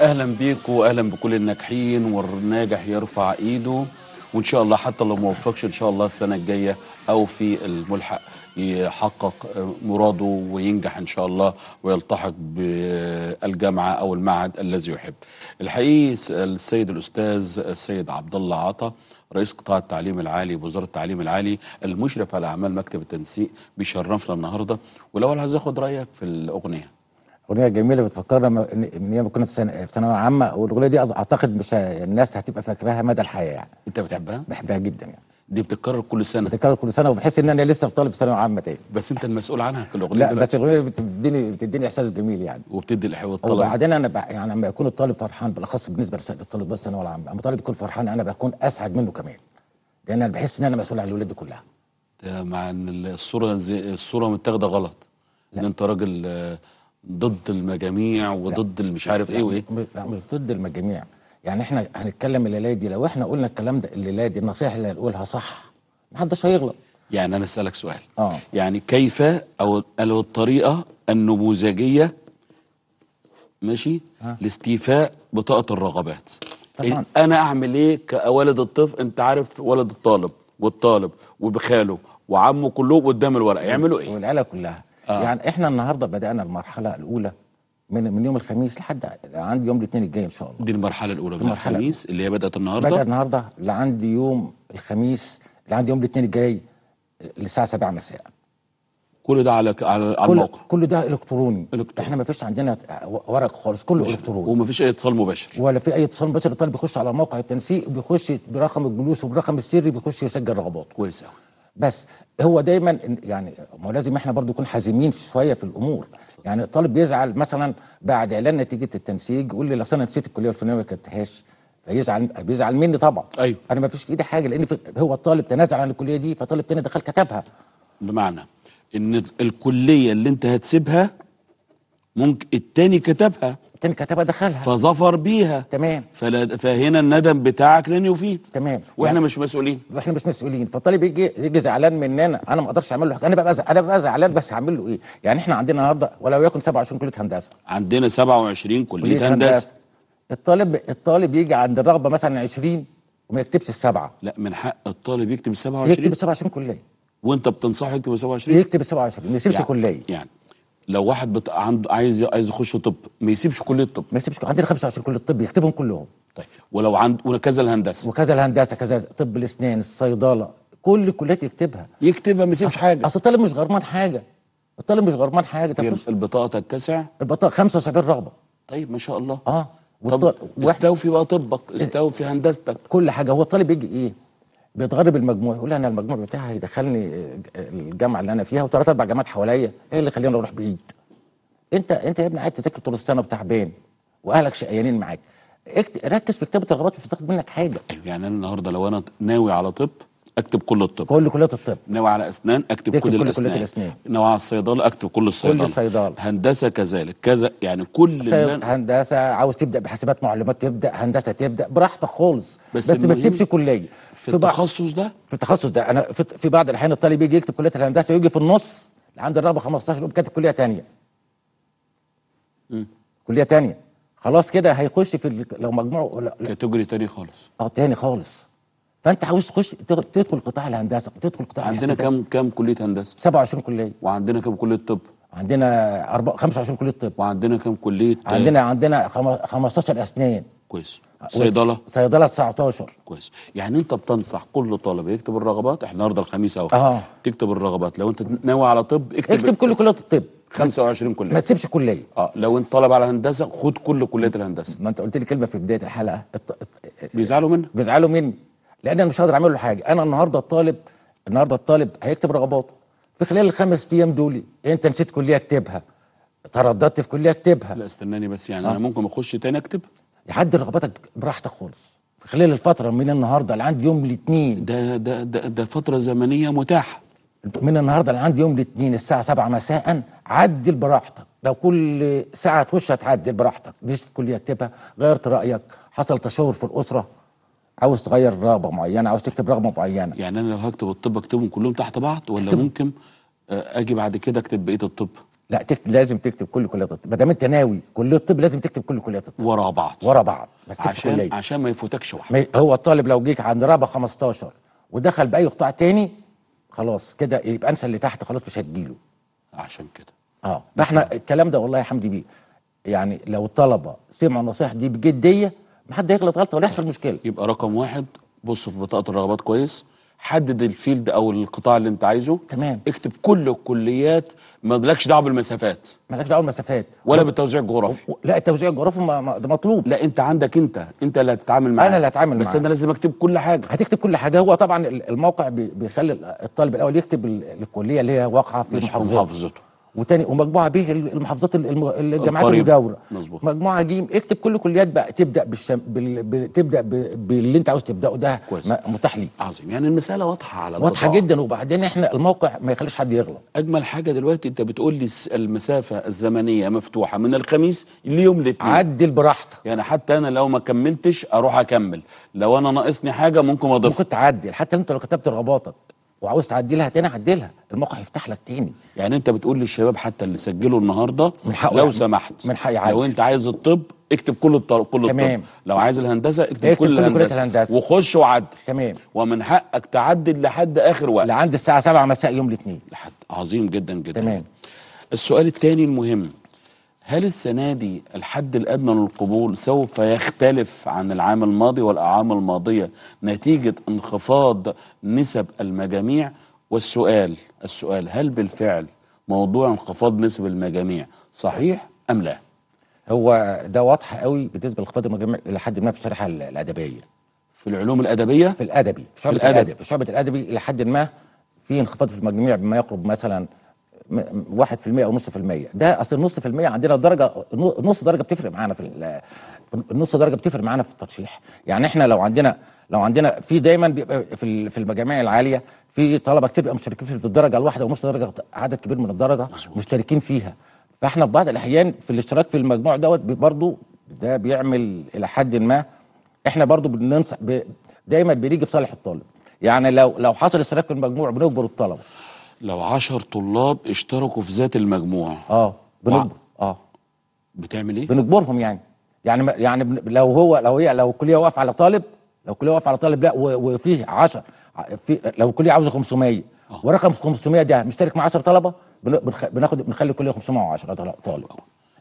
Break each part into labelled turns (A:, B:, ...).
A: اهلا بيك واهلا بكل الناجحين والناجح يرفع ايده وان شاء الله حتى لو موفقش ان شاء الله السنه الجايه او في الملحق يحقق مراده وينجح ان شاء الله ويلتحق بالجامعه او المعهد الذي يحب. الحقيقه السيد الاستاذ السيد عبد الله عطا رئيس قطاع التعليم العالي بوزاره التعليم العالي المشرف على اعمال مكتب التنسيق بيشرفنا النهارده ولو عايز اخد رايك في الاغنيه.
B: اغنيه جميله بتفكرنا ان يوم كنا في ثانويه عامه والاغنيه دي اعتقد مش الناس هتبقى فاكراها مدى الحياه يعني انت بتحبها؟ بحبها جدا يعني دي بتتكرر كل سنه بتتكرر كل سنه وبحس ان انا لسه في طالب ثانويه عامه تاني بس انت المسؤول عنها الاغنيه لا دلوقتي. بس الاغنيه بتديني بتديني احساس جميل يعني وبتدي الاحوال الطلب وبعدين انا بقى يعني لما يكون الطالب فرحان بالاخص بالنسبه للطالب الثانويه العامه لما الطالب يكون فرحان انا بكون اسعد منه كمان لان انا بحس ان انا مسؤول عن الاولاد دي كلها
A: مع ان الصوره الصوره متاخده غلط لا. ان انت راجل ضد المجاميع وضد المش عارف ايه وايه
B: لا مش ضد المجاميع يعني احنا هنتكلم الليله دي لو احنا قلنا الكلام ده الليله دي النصيحه اللي هنقولها صح محدش هيغلط
A: يعني انا اسالك سؤال اه يعني كيف او او الطريقه النموذجيه ماشي لاستيفاء بطاقه الرغبات طبعا. إيه، انا اعمل ايه كوالد الطفل انت عارف ولد الطالب والطالب وبخاله وعمه كله قدام الورقه يعملوا ايه والعيله كلها آه. يعني
B: احنا النهارده بدانا المرحله الاولى من من يوم الخميس لحد عندي يوم الاثنين الجاي ان شاء الله
A: دي المرحله الاولى من المرحلة الخميس اللي هي بدات النهارده بدات النهارده
B: لعندي يوم الخميس لعندي يوم الاثنين الجاي للساعه 7 مساء كل ده على على الموقع كل ده الكتروني إلكتروني. احنا ما فيش عندنا ورق خالص كله الكتروني وما فيش اي اتصال مباشر ولا في اي اتصال مباشر الطالب بيخش على موقع التنسيق بيخش برقم الجلوس وبرقم السري بيخش يسجل رغباته كويس قوي بس هو دايما يعني ما لازم احنا برضو نكون حازمين شويه في الامور يعني الطالب بيزعل مثلا بعد اعلان نتيجه التنسيق يقول لي اصل انا نسيت الكليه الفلانيه ما كتبتهاش فيزعل بيزعل مني طبعا أيوه. انا ما فيش في ايدي حاجه لان هو الطالب تنازل عن الكليه دي فطالب تاني دخل كتبها
A: بمعنى ان الكليه اللي انت هتسيبها ممكن التاني كتبها تاني كانت دخلها فظفر بيها تمام فلا فهنا الندم بتاعك لن يفيد تمام واحنا
B: يعني مش مسؤولين واحنا مش مسؤولين فالطالب يجي يجي زعلان مننا انا ما اقدرش اعمل له حاجه انا ببقى انا ببقى زعلان بس هعمل له ايه؟ يعني احنا عندنا النهارده ولو يكن 27 كليه هندسه
A: عندنا 27 كليه, كلية هندسة. هندسه
B: الطالب الطالب يجي عند الرغبه مثلا 20 وما يكتبش السبعه لا من حق الطالب يكتب ال 27 يكتب ال 27 كليه وانت بتنصحه يكتب ال 27 يكتب ال 27 ما يسيبش يعني كليه
A: يعني لو واحد بت... عنده عايز عايز يخش طب ما يسيبش كليه الطب ما يسيبش عندنا
B: 25 كليه طب يكتبهم كلهم طيب ولو عند وكذا الهندسه وكذا الهندسه كذا طب الاسنان الصيدله كل الكليات يكتبها يكتبها ما يسيبش حاجه اصل الطالب مش غرمان حاجه الطالب مش غرمان حاجه طيب البطاقه تتسع البطاقه 75 رغبه طيب ما شاء الله اه طب استوفي بقى طبك استوفي هندستك كل حاجه هو الطالب يجي ايه بيتغرب المجموع يقول انا المجموع بتاعي هيدخلني آه، آه، الجامعه اللي انا فيها وثلاث اربع جامعات حواليا ايه اللي خليني اروح بعيد انت انت يا ابني قاعد تذاكر طول السنه وتعبان واهلك شقيانين معاك ركز في كتابه الرغبات مش هتاخد منك حاجه
A: يعني انا النهارده لو انا ناوي على طب اكتب كل الطب كل كليه الطب ناوي على اسنان اكتب كل, كل الاسنان كليه الاسنان ناوي على الصيدله اكتب كل الصيدله كل الصيدله هندسه كذلك كذا يعني كل من...
B: هندسه عاوز تبدا بحاسبات معلومات تبدا هندسه تبدا براحتك خالص بس, بس ما تسيبش كليه في, في التخصص ده في التخصص ده انا في, في بعض الاحيان الطالب بيجي يكتب كليه الهندسه ويجي في النص عند الرغبه 15 يقوم كاتب كليه ثانيه كليه ثانيه خلاص كده هيخش في لو مجموعه كاتيجوري تاني خالص اه تاني خالص فانت عاوز تخش تدخل قطاع الهندسه تدخل قطاع عندنا كم كم كليه هندسه 27 كليه وعندنا كم كليه طب عندنا 25 كليه طب وعندنا كم كليه عندنا عندنا 15 اسنان كويس صيدله صيدله 19 كويس يعني انت بتنصح كل
A: طالب يكتب الرغبات احنا النهارده الخميس اهو اه تكتب الرغبات لو انت ناوي على طب اكتب اكتب كل
B: كليات الطب 25 كليه ما تسيبش كليه اه لو انت طالب على هندسه خد كل كليات الهندسه ما انت قلت لي كلمه في بدايه الحلقه الط... بيزعلوا منك بيزعلوا مني لان انا مش هقدر اعمل له حاجه انا النهارده الطالب النهارده الطالب هيكتب رغباته في خلال الخمس ايام دول إيه انت نسيت كليه اكتبها ترددت في كليه اكتبها لا استناني بس يعني آه. انا ممكن اخش تاني اكتب يعدي رغبتك براحتك خالص في خلال الفتره من النهارده لعند يوم الاثنين ده ده ده, ده فتره زمنيه متاحه من النهارده لعند يوم الاثنين الساعه 7 مساء عدل براحتك لو كل ساعه تخش هتعدل براحتك دي الكليه اكتبها غيرت رايك حصل تشاور في الاسره عاوز تغير رغبه معينه عاوز تكتب رغبه معينه
A: يعني انا لو هكتب الطب اكتبهم كلهم تحت بعض ولا ممكن آه، اجي بعد كده اكتب بقيه
B: الطب لا تكتب لازم تكتب كل كليات الطب ما دام انت ناوي كليه الطب لازم تكتب كل كليات الطب ورا بعض ورا بعض بس عشان كلية. عشان ما يفوتكش واحده هو الطالب لو جيك عند رابع 15 ودخل باي قطاع تاني خلاص كده يبقى انسى اللي تحت خلاص مش هتجيله عشان كده اه فاحنا الكلام ده والله يا حمدي بيه يعني لو الطلبه سمعوا النصيحه دي بجديه
A: ما حد هيغلط غلطه ولا يحصل مشكله يبقى رقم واحد بصوا في بطاقه الرغبات كويس حدد الفيلد او القطاع اللي انت عايزه تمام اكتب كل الكليات ما لكش دعوه بالمسافات مالكش دعوه بالمسافات ولا بالتوزيع الجغرافي و...
B: لا التوزيع الجغرافي ما... ما... ده مطلوب لا انت عندك انت انت اللي هتتعامل معاه انا اللي هتعامل معاه بس انا لازم اكتب كل حاجه هتكتب كل حاجه هو طبعا الموقع بيخلي الطالب الاول يكتب الكليه اللي هي واقعه في محافظته وتاني ومجموعه ب المحافظات الجامعات المجاوره مزبوط. مجموعه ج اكتب كل كليات بقى تبدا بالشم... بال... ب... تبدا ب... باللي انت عاوز تبداه ده كويس. متاح ليك عظيم يعني المساله واضحه على واضحه جدا وبعدين احنا الموقع ما يخليش حد يغلط اجمل حاجه دلوقتي انت
A: بتقول لي المسافه الزمنيه مفتوحه من الخميس ليوم الاثنين عدل براحتك يعني حتى انا لو ما كملتش اروح اكمل لو انا ناقصني حاجه ممكن اضيف ممكن تعدل حتى
B: انت لو كتبت رغباتك وعاوز تعدلها تاني عدلها الموقع يفتح لك تاني
A: يعني انت بتقول للشباب حتى اللي سجلوا النهارده من حقه لو يعني سمحت من حقي لو انت عايز الطب اكتب كل الطب كل تمام. لو عايز الهندسه اكتب, اكتب كل, الهندسة. الهندسه وخش وعدل تمام ومن حقك تعدل لحد اخر وقت لعند الساعه 7 مساء يوم الاثنين لحد عظيم جدا جدا تمام السؤال الثاني المهم هل السنة دي الحد الأدنى للقبول سوف يختلف عن العام الماضي والأعوام الماضية نتيجة انخفاض نسب المجاميع والسؤال السؤال هل بالفعل موضوع انخفاض نسب المجاميع صحيح أم لا؟
B: هو ده واضح قوي بالنسبة لانخفاض المجاميع إلى حد ما في الشريحة الأدبية في العلوم الأدبية؟ في الأدبي في شعبة الأدب في شعبة الأدبي إلى حد ما في انخفاض في المجاميع بما يقرب مثلا 1% او نص في المية ده اصل نص في المية عندنا درجه نص درجه بتفرق معانا في النص درجه بتفرق معانا في الترشيح يعني احنا لو عندنا لو عندنا في دايما بيبقى في في المجاميع العاليه في طلبه كتير بيبقى مشتركين في الدرجه الواحده ونص درجه عدد كبير من الدرجه مشتركين فيها فاحنا في بعض الاحيان في الاشتراك في المجموع دوت برضه ده بيعمل الى حد ما احنا برضه بننصح دايما بنيجي في صالح الطالب يعني لو لو حصل اشتراك في المجموع بنجبر الطلبه
A: لو عشر طلاب اشتركوا في ذات المجموعه اه بنجبر
B: اه بتعمل ايه؟ بنجبرهم يعني يعني يعني لو هو لو هي لو الكليه واقفه على طالب لو الكليه واقفه على طالب لا وفيه 10 في لو الكليه عاوزه 500 أوه. ورقم 500 ده مشترك مع 10 طلبه بناخد بنخلي الكليه 510 طالب آه. احنا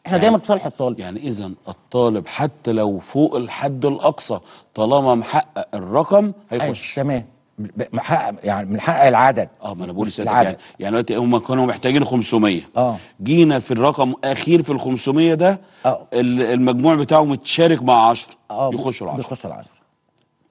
A: يعني دايما في صالح الطالب يعني اذا الطالب حتى لو فوق الحد الاقصى طالما محقق الرقم هيخش أيه. تمام
B: يعني من حق العدد اه ما انا بقول العدد يعني
A: يعني دلوقتي هم كانوا محتاجين 500 اه جينا في الرقم اخير في ال 500 ده اه المجموع بتاعه متشارك
B: مع 10 اه يخشوا ال 10 بيخشوا ال 10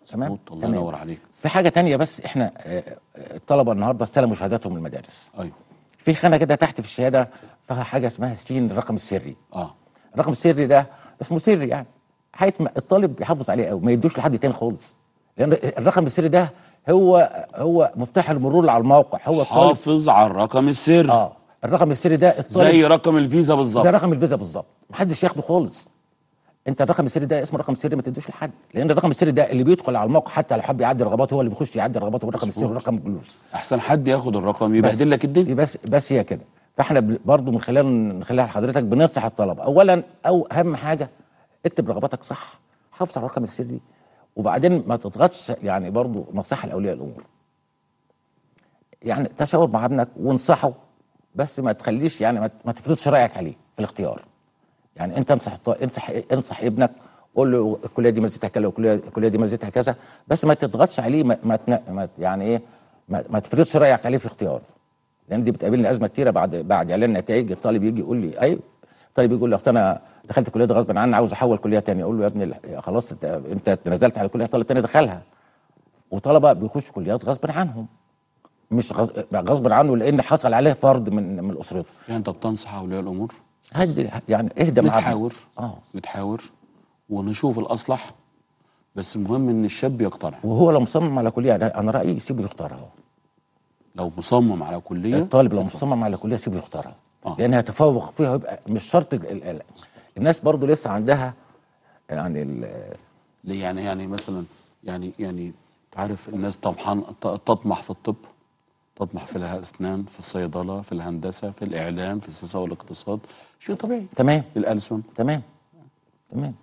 B: تمام الله ينور عليك في حاجه ثانيه بس احنا آه، آه، الطلبه النهارده استلموا شهاداتهم من المدارس ايوه في خانه كده تحت في الشهاده فيها حاجه اسمها سين الرقم السري اه الرقم السري ده اسمه سري يعني حيث الطالب يحافظ عليه قوي ما يدوش لحد تاني خالص لان الرقم السري ده هو هو مفتاح المرور على الموقع هو حافظ
A: على الرقم السري اه
B: الرقم السري ده الطالب زي رقم
A: الفيزا بالظبط زي رقم
B: الفيزا بالظبط محدش ياخده خالص انت الرقم السري ده اسمه رقم سري ما تدوش لحد لان الرقم السري ده اللي بيدخل على الموقع حتى لو حب يعدي رغباته هو اللي بيخش يعدي رغباته بالرقم السري ورقم الجلوس احسن حد ياخد الرقم يبهدل لك الدنيا بس بس هي كده فاحنا برضو من خلال من خلال حضرتك بننصح الطلبه اولا او اهم حاجه اكتب رغباتك صح حافظ على الرقم السري وبعدين ما تضغطش يعني برضو نصيحه لاولياء الامور يعني تشاور مع ابنك وانصحه بس ما تخليش يعني ما تفرضش رايك عليه في الاختيار يعني انت انصح انصح انصح ابنك قول له الكليه دي مزيتها كذا والكليه دي مزيتها كذا بس ما تضغطش عليه ما, ما, ما يعني ايه ما, ما تفرضش رايك عليه في اختياره لان دي بتقابلني ازمه كتيره بعد بعد اعلان نتائج الطالب يجي يقول لي ايوه طيب يقول لي اصل انا دخلت كليه غصب عني عاوز احول كليه ثانيه اقول له يا ابني خلاص انت نزلت على كليه طالب ثاني دخلها وطلبه بيخشوا كليات غصب عنهم مش غصب عنه لان حصل عليه فرض من من اسرته يعني انت بتنصح اولياء الامور هدي يعني اهدى معاهم نتحاور اه نتحاور ونشوف الاصلح بس المهم ان الشاب يقتنع وهو لو مصمم على كليه انا رايي سيبه يختارها لو مصمم على كليه الطالب لو مصمم على كليه سيبه يختارها آه. لانها تفوق فيها يبقى مش شرط الناس برضو لسه عندها يعني يعني يعني مثلا يعني يعني تعرف الناس طمحان
A: تطمح في الطب تطمح في الاسنان في الصيدله في الهندسه في الاعلام
B: في السياسه والاقتصاد شيء طبيعي تمام الالسن تمام تمام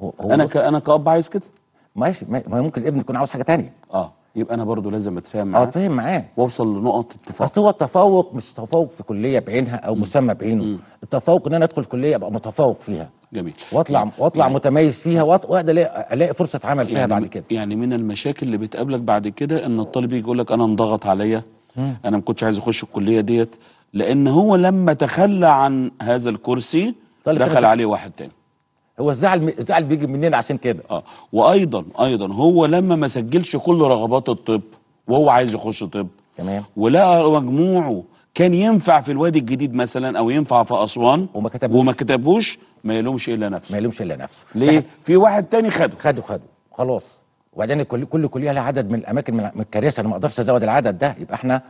B: هو انا ك... انا كاب عايز كده ماشي ما ممكن الابن يكون عاوز حاجه تانية اه يبقى انا برضو لازم اتفاهم آه، معاه اتفاهم معاه واوصل لنقط اتفاق اصل هو التفوق مش تفوق في كليه بعينها او م. مسمى بعينه م. التفوق ان انا ادخل كليه ابقى متفوق فيها جميل واطلع يعني- واطلع يعني متميز فيها واقدر الاقي فرصه عمل فيها يعني بعد كده
A: يعني من المشاكل اللي بتقابلك بعد كده ان الطالب يجي يقول لك انا انضغط عليا انا ما كنتش عايز اخش الكليه ديت لان هو لما تخلى عن هذا الكرسي دخل عليه واحد تاني هو الزعل الزعل بيجي مننا عشان كده اه وايضا ايضا هو لما ما سجلش كل رغبات الطب وهو عايز يخش طب تمام ولقى مجموعه كان ينفع في الوادي الجديد مثلا او ينفع في اسوان وما كتبوش وما كتبوش ما يلومش الا نفسه ما يلومش الا نفسه ليه؟
B: في واحد تاني خده خده خده خلاص وبعدين كل كل كليه لها عدد من الاماكن من الكراسي انا ما اقدرش ازود العدد ده يبقى احنا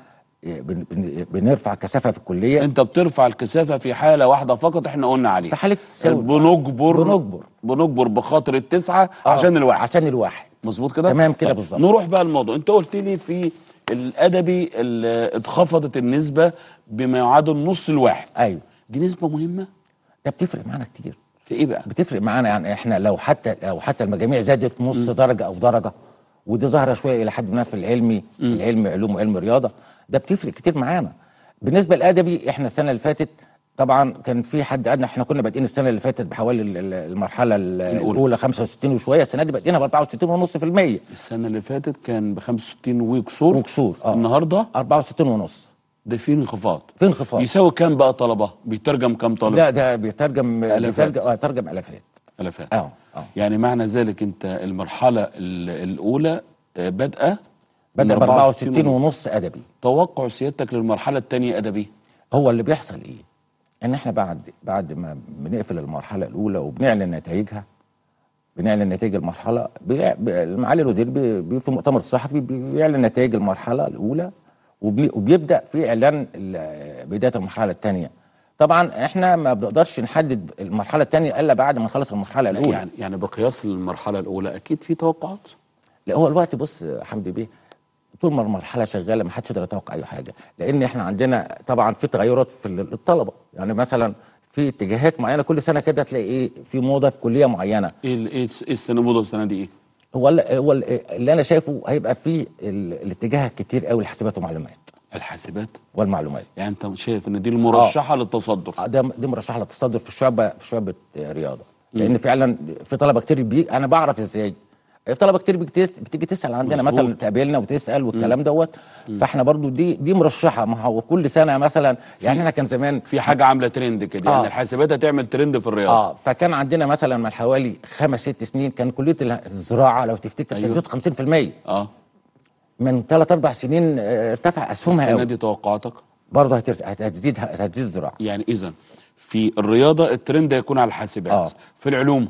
B: بنرفع كثافه في الكليه انت بترفع الكثافه في حاله واحده فقط احنا قلنا عليها في حاله بنجبر بنجبر بنجبر
A: بخاطر التسعه آه عشان الواحد عشان الواحد مظبوط كده تمام كده طيب، بالظبط نروح بقى الموضوع انت قلت لي في الادبي اتخفضت النسبه بما يعادل نص الواحد
B: ايوه دي نسبه مهمه ده بتفرق معانا كتير في ايه بقى بتفرق معانا يعني احنا لو حتى لو حتى المجاميع زادت نص درجه او درجه ودي ظاهره شويه الى حد ما في العلمي العلم علوم وعلم رياضه ده بتفرق كتير معانا بالنسبه للادبي احنا السنه اللي فاتت طبعا كان في حد ادنى احنا كنا بادئين السنه اللي فاتت بحوالي المرحله الاولى 65 وشويه السنه دي بادئينها ب 64 ونص في المية السنه اللي فاتت كان ب 65 وكسور وكسور اه النهارده 64 ونص ده في انخفاض في انخفاض يساوي كام بقى
A: طلبه بيترجم كام طالب لا ده بيترجم الافات بيترجم, آه
B: بيترجم الافات
A: آه، الافات آه،, اه يعني معنى ذلك انت المرحله الاولى آه، بادئه بدا ب 64 ونص
B: ادبي توقع سيادتك للمرحله الثانيه ادبي هو اللي بيحصل ايه ان احنا بعد بعد ما بنقفل المرحله الاولى وبنعلن نتائجها بنعلن نتائج المرحله المعالي الوزير في مؤتمر صحفي بيعلن نتائج المرحله الاولى وبيبدا في اعلان بدايه المرحله الثانيه طبعا احنا ما بنقدرش نحدد المرحله الثانيه الا بعد ما نخلص المرحله الاولى يعني يعني بقياس المرحله الاولى اكيد في توقعات لا هو الوقت بص حمدي بيه طول ما المرحله شغاله ما حدش يقدر يتوقع اي حاجه لان احنا عندنا طبعا في تغيرات في الطلبه يعني مثلا في اتجاهات معينه كل سنه كده تلاقي ايه في موضه في كليه معينه ايه إيه, ايه السنه موضه السنه دي ايه؟ هو هو اللي انا شايفه هيبقى في الاتجاه كتير قوي الحاسبات ومعلومات الحاسبات والمعلومات يعني انت شايف ان دي المرشحه آه. للتصدر آه، ده دي مرشحه للتصدر في الشعبه في شعبه رياضه لان فعلا في طلبه كتير بي انا بعرف ازاي في طلبه كتير بتيجي تسال عندنا مثلا تقابلنا وتسال والكلام دوت فاحنا برضو دي دي مرشحه ما هو كل سنه مثلا يعني احنا كان زمان في حاجه
A: عامله ترند كده يعني آه. يعني الحاسبات هتعمل ترند في الرياضه اه
B: فكان عندنا مثلا من حوالي خمس ست سنين كان كليه الزراعه لو تفتكر أيوه. في 50% اه من ثلاث اربع سنين آه، ارتفع اسهمها السنه دي توقعاتك برضه هتزيد هتزيد الزراعه
A: يعني اذا في الرياضه الترند هيكون على الحاسبات آه. في العلوم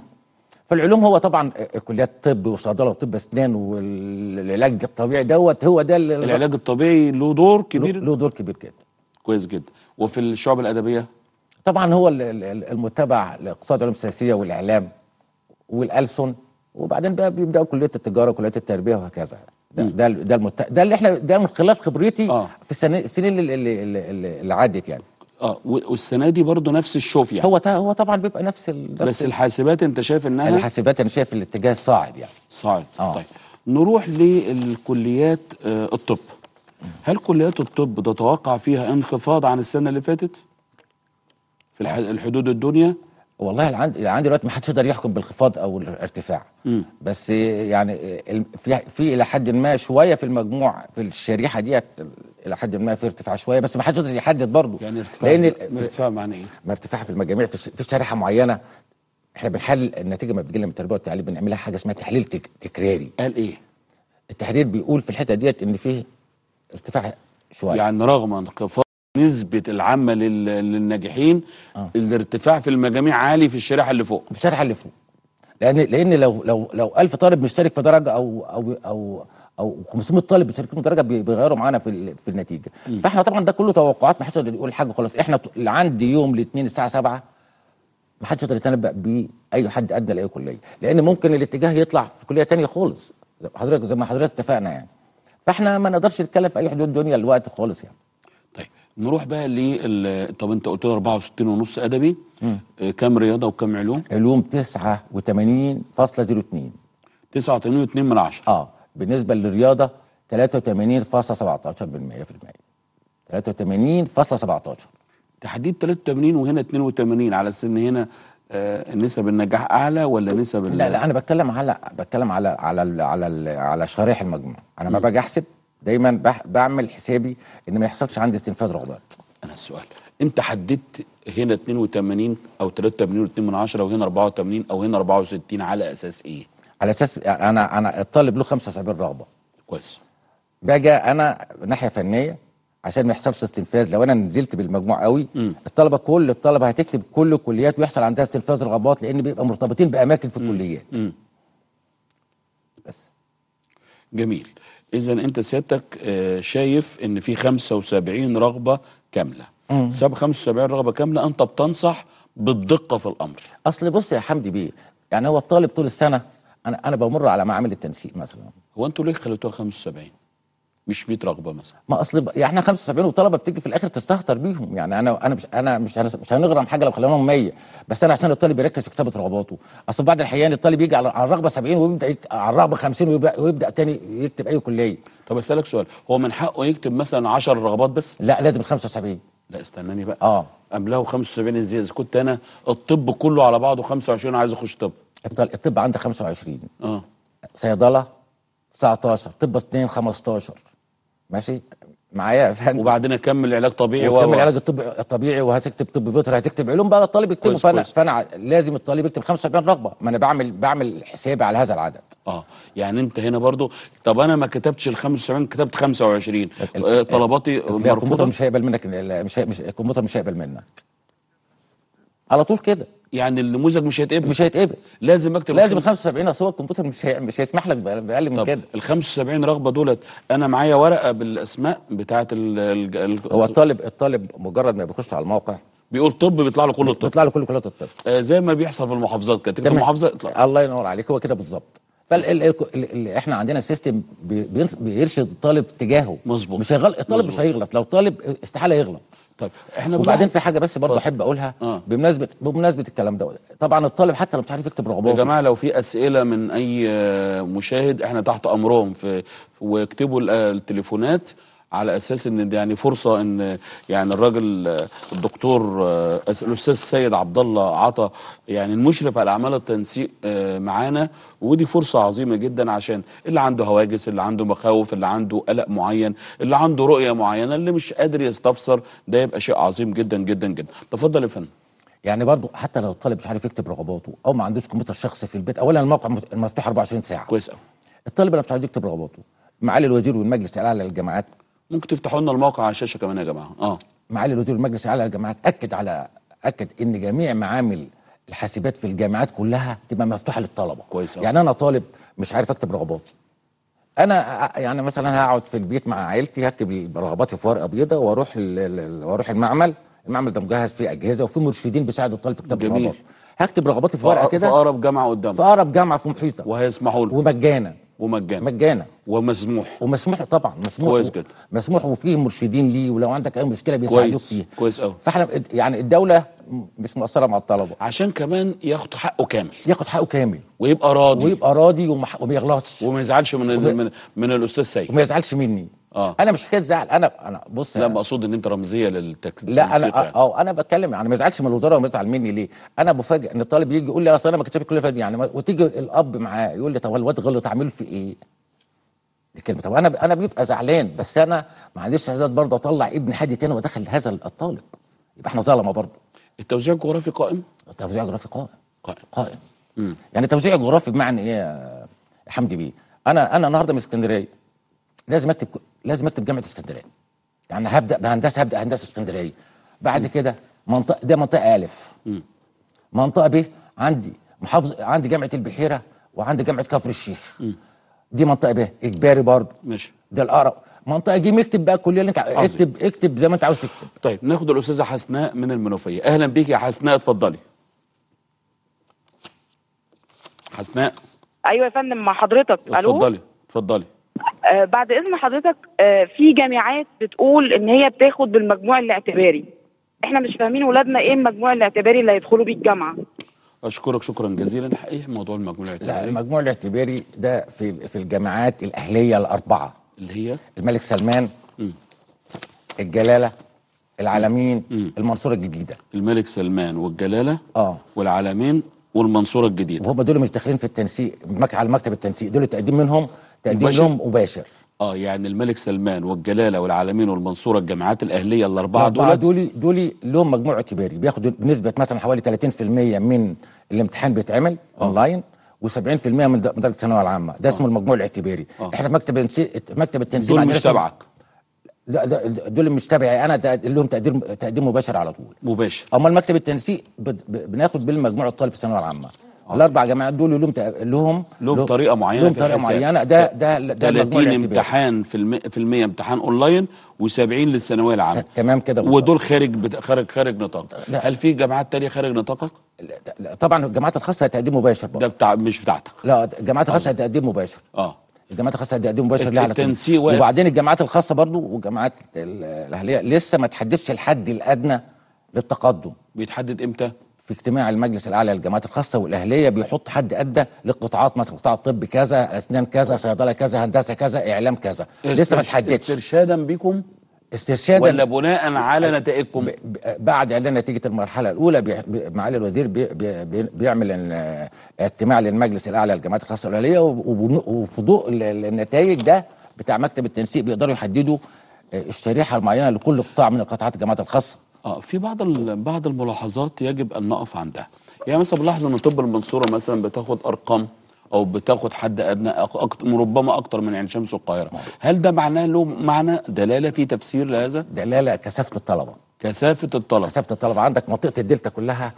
B: فالعلوم هو طبعا آه، آه، كليات طب وصيدله وطب اسنان والعلاج الطبيعي دوت هو ده العلاج
A: الطبيعي له دور
B: كبير له دور كبير جدا
A: كويس جدا وفي الشعب الادبيه
B: طبعا هو المتبع لاقتصاد العلوم السياسيه والاعلام والالسن وبعدين بقى بيبداوا كليه التجاره وكليه التربيه وهكذا ده ده ده, المت... ده اللي احنا ده من خلال خبرتي آه. في السنين اللي, اللي, اللي, اللي عدت يعني اه
A: والسنه دي برضه نفس الشوف يعني
B: هو هو طبعا بيبقى نفس
A: بس الحاسبات انت شايف انها الحاسبات انا شايف الاتجاه الصاعد يعني صاعد آه. طيب نروح للكليات آه الطب هل كليات الطب تتوقع فيها انخفاض عن السنه اللي فاتت
B: في الحدود الدنيا والله اللي يعني عندي عندي دلوقتي ما حدش يقدر يحكم بالانخفاض او الارتفاع م. بس يعني في في الى حد ما شويه في المجموع في الشريحه ديت الى حد ما في ارتفاع شويه بس ما حدش يقدر يحدد برضه يعني ارتفاع لان ارتفاع معنى ايه؟ ما ارتفاع في المجاميع في, في شريحه معينه احنا بنحلل النتيجه ما بتجي لنا من التربيه والتعليم بنعملها حاجه اسمها تحليل تك تكراري قال ايه؟ التحرير بيقول في الحته ديت ان
A: في ارتفاع شويه يعني رغم انخفاض نسبة العامة للناجحين آه. الارتفاع في المجاميع عالي في الشريحة اللي فوق في الشريحة اللي فوق
B: لأن لأن لو لو لو 1000 طالب مشترك في درجة أو أو أو او 500 طالب مشتركين في درجه بيغيروا معانا في في النتيجه م. فاحنا طبعا ده كله توقعات ما حدش يقدر يقول حاجه خلاص احنا اللي عندي يوم الاثنين الساعه 7 ما حدش يقدر يتنبأ باي حد ادنى لاي كليه لان ممكن الاتجاه يطلع في كليه ثانيه خالص حضرتك زي ما حضرتك اتفقنا يعني فاحنا ما نقدرش نتكلم في اي حدود دنيا الوقت خالص يعني نروح بقى
A: لل طب انت قلت لي 64 ونص ادبي مم. آه، كم رياضه وكم علوم؟
B: علوم 89.02 89.2 من 10 اه بالنسبه للرياضه 83.17% في المية 83.17 تحديد
A: 83 وهنا 82 على سن هنا آه نسب النجاح اعلى ولا نسب لا لا انا
B: بتكلم على بتكلم على على على على, على شرايح المجموع انا ما باجي احسب دايما بعمل حسابي ان ما يحصلش عندي استنفاذ رغبات انا السؤال انت حددت
A: هنا 82 او 83.2 من عشرة وهنا 84 او هنا 64 على
B: اساس ايه على اساس انا انا الطالب له 75 رغبه كويس باجي انا ناحيه فنيه عشان ما يحصلش استنفاذ لو انا نزلت بالمجموع قوي م. الطلبه كل الطلبه هتكتب كل الكليات ويحصل عندها استنفاذ رغبات لان بيبقى مرتبطين باماكن في الكليات
A: م. م. بس جميل اذا انت سيادتك آه، شايف ان في 75 رغبه كامله سب 75 رغبه
B: كامله انت بتنصح بالدقه في الامر اصل بص يا حمدي بيه يعني هو الطالب طول السنه انا انا بمر على معامل التنسيق مثلا هو انتوا ليه خليتوها 75 مش 100 رغبه مثلا ما اصل يعني احنا 75 وطلبه بتيجي في الاخر تستهتر بيهم يعني انا انا مش انا مش مش هنغرم حاجه لو خليناهم 100 بس انا عشان الطالب يركز في كتابه رغباته اصل بعد الحيان الطالب يجي على الرغبه 70 ويبدا على الرغبه 50 ويبدا, ويبدأ تاني يكتب اي كليه طب اسالك سؤال هو من حقه يكتب مثلا 10 رغبات بس لا لازم 75 لا استناني بقى اه
A: املاه 75 ازاي اذا كنت انا الطب كله على بعضه 25 عايز اخش طب الطب
B: عندك 25 اه صيدله 19 طب 2 15 ماشي معايا فهمت وبعدين اكمل علاج طبيعي اكمل العلاج الطبيعي الطبيعي وهتكتب طب بيطري هتكتب علوم بقى الطالب يكتبه فانا كويس. فانا لازم الطالب يكتب 75 رغبه ما انا بعمل بعمل حسابي على هذا العدد
A: اه يعني انت هنا برضو طب انا ما كتبتش ال 75 كتبت 25 آه، طلباتي مرفوضه الكمبيوتر مش
B: هيقبل منك مش مش الكمبيوتر مش هيقبل منك على طول كده يعني النموذج مش هيتقبل مش هيتقبل لازم اكتب لازم ال
A: 75 اصل الكمبيوتر مش هي... مش هيسمح لك باقل من كده ال 75 رغبه دولت انا معايا ورقه بالاسماء بتاعه ال... ال... هو الطالب الطالب مجرد ما بيخش على الموقع
B: بيقول طب بيطلع له كل الطب بيطلع له كل كليات الطب آه زي ما بيحصل في المحافظات كده تكتب محافظه اطلع. الله ينور عليك هو كده بالظبط فاحنا عندنا سيستم بيرشد الطالب تجاهه مظبوط مش هيغلط الطالب مزبوط. مش هيغلط لو طالب استحاله يغلط طيب احنا وبعدين في حاجه بس برضه احب اقولها آه. بمناسبه بمناسبه الكلام ده طبعا الطالب حتى لو مش عارف يكتب رغباته يا جماعه لو
A: في اسئله من اي مشاهد احنا تحت امرهم في واكتبوا التليفونات على اساس ان يعني فرصه ان يعني الراجل الدكتور الاستاذ سيد عبد الله عطى يعني المشرف على اعمال التنسيق آه، معانا ودي فرصه عظيمه جدا عشان اللي عنده هواجس اللي عنده مخاوف اللي عنده قلق معين اللي عنده رؤيه معينه اللي مش قادر يستفسر ده يبقى شيء عظيم جدا جدا جدا
B: تفضل يا فندم يعني برضه حتى لو الطالب مش عارف يكتب رغباته او ما عندوش كمبيوتر شخصي في البيت اولا الموقع مفتوح 24 ساعه كويس قوي الطالب اللي مش عايز يكتب رغباته معالي الوزير والمجلس الاعلى للجامعات ممكن تفتحوا لنا الموقع على الشاشه كمان يا جماعه اه معالي الوزير المجلس الاعلى للجامعات اكد على اكد ان جميع معامل الحاسبات في الجامعات كلها تبقى مفتوحه للطلبه كويس أوه. يعني انا طالب مش عارف اكتب رغباتي انا يعني مثلا هقعد في البيت مع عائلتي هكتب رغباتي في ورقه بيضاء واروح واروح المعمل المعمل ده مجهز فيه اجهزه وفي مرشدين بيساعدوا الطالب في كتابه الرغبات هكتب رغباتي في ورقه كده في اقرب جامعه قدامك في اقرب جامعه في محيطك وهيسمحوا له ومجانا ومجانا مجانا ومسموح ومسموح طبعا مسموح كويس جدا مسموح وفيه مرشدين ليه ولو عندك اي مشكله بيساعدوك فيها كويس قوي فاحنا يعني الدوله مش مقصره مع الطلبه عشان كمان ياخد حقه كامل ياخد حقه كامل ويبقى راضي ويبقى راضي وما يغلطش وما يزعلش من وبي... من, من الاستاذ سيد وما يزعلش مني آه. انا مش حكايه زعل انا انا بص لا مقصود ان انت رمزيه للتكسير لا انا يعني. آه،, اه انا بتكلم يعني ما يزعلش من الوزاره وما يزعل مني ليه انا بفاجئ ان الطالب يجي يقول لي اصل انا ما كتبتش الكليه دي يعني وتيجي الاب معاه يقول لي طب الواد غلط اعمل في ايه دي كلمه طب انا انا بيبقى زعلان بس انا ما عنديش عايز برضه اطلع ابن حد تاني وادخل هذا الطالب يبقى احنا ظلمه برضه التوزيع الجغرافي قائم التوزيع الجغرافي قائم قائم قائم مم. يعني التوزيع الجغرافي بمعنى ايه يا حمدي بيه انا انا النهارده من اسكندريه لازم اكتب لازم اكتب جامعه اسكندريه يعني هبدا بهندسه هبدا هندسه اسكندريه بعد م. كده منطقه ده منطقه الف م. منطقه ب عندي محافظ عندي جامعه البحيره وعندي جامعه كفر الشيخ م. دي منطقه ب اجباري برضه ماشي ده الاقرب منطقه جيم اكتب بقى الكليه اللي انت اكتب اكتب زي ما انت عاوز تكتب
A: طيب ناخد الاستاذه حسناء من المنوفيه اهلا بيك يا حسناء اتفضلي حسناء ايوه يا فندم مع حضرتك الو اتفضلي اتفضلي آه، بعد اذن حضرتك
B: آه، في جامعات بتقول ان هي بتاخد بالمجموع الاعتباري احنا مش فاهمين ولادنا ايه المجموع الاعتباري اللي هيدخلوا بيه الجامعه اشكرك شكرا جزيلا حقيقي موضوع المجموع الاعتباري لا المجموع الاعتباري ده في في الجامعات الاهليه الاربعه اللي هي الملك سلمان م. الجلاله العالمين م. المنصوره الجديده الملك سلمان والجلاله اه والعالمين والمنصوره الجديده وهم دول مش داخلين في التنسيق على مكتب التنسيق دول التقديم منهم تقديم مباشر؟ لهم مباشر
A: اه يعني الملك سلمان والجلاله والعالمين والمنصوره الجامعات الاهليه الاربعه دول دول
B: دول لهم مجموع اعتباري بياخدوا بنسبه مثلا حوالي 30% من الامتحان بيتعمل آه. اونلاين و70% من درجه الثانويه العامه ده اسمه آه. المجموع الاعتباري أوه. احنا في مكتب انسي... مكتب التنسيق دول مش تبعك لا دول مش تبعي انا لهم تقدير تقديم مباشر على طول مباشر امال مكتب التنسيق ب... ب... بناخد بالمجموع الطالب في الثانويه العامه آه. الاربع جامعات دول لهم لهم لهم طريقه معينه لهم طريقه معينه ده ده ده 30 امتحان
A: في المية في المية امتحان اونلاين و70 للثانويه العامه تمام كده ودول خارج خارج خارج نطاق هل
B: في جامعات تانية خارج نطاقك؟ طبعا الجامعات الخاصه تقديم مباشر بقى. ده بتاع مش بتاعتك لا الجامعات الخاصه آه. تقديم مباشر اه الجامعات الخاصه هتقدم مباشر ليها وبعدين الجامعات الخاصه برضو والجامعات الاهليه لسه ما تحددش الحد الادنى للتقدم بيتحدد امتى؟ في اجتماع المجلس الاعلى للجامعات الخاصه والاهليه بيحط حد ادى للقطاعات مثلا قطاع الطب كذا اسنان كذا صيدله كذا هندسه كذا اعلام كذا لسه ما تحددش
A: استرشادا بكم استرشادا ولا بناء على
B: نتائجكم بعد اعلان نتيجه المرحله الاولى معالي الوزير بي بي بيعمل اجتماع للمجلس الاعلى للجامعات الخاصه والاهليه وفي ضوء النتائج ده بتاع مكتب التنسيق بيقدروا يحددوا آه، الشريحه المعينه لكل قطاع من القطاعات الجامعات الخاصه اه في بعض بعض
A: الملاحظات يجب ان نقف عندها يعني مثلا بلاحظ ان طب المنصوره مثلا بتاخد ارقام او بتاخد حد ادنى أكتر ربما اكتر من عين شمس والقاهره نعم. هل ده معناه له
B: معنى دلاله في تفسير لهذا دلاله كثافه الطلبه كثافه الطلبه كثافه الطلبه عندك منطقه الدلتا كلها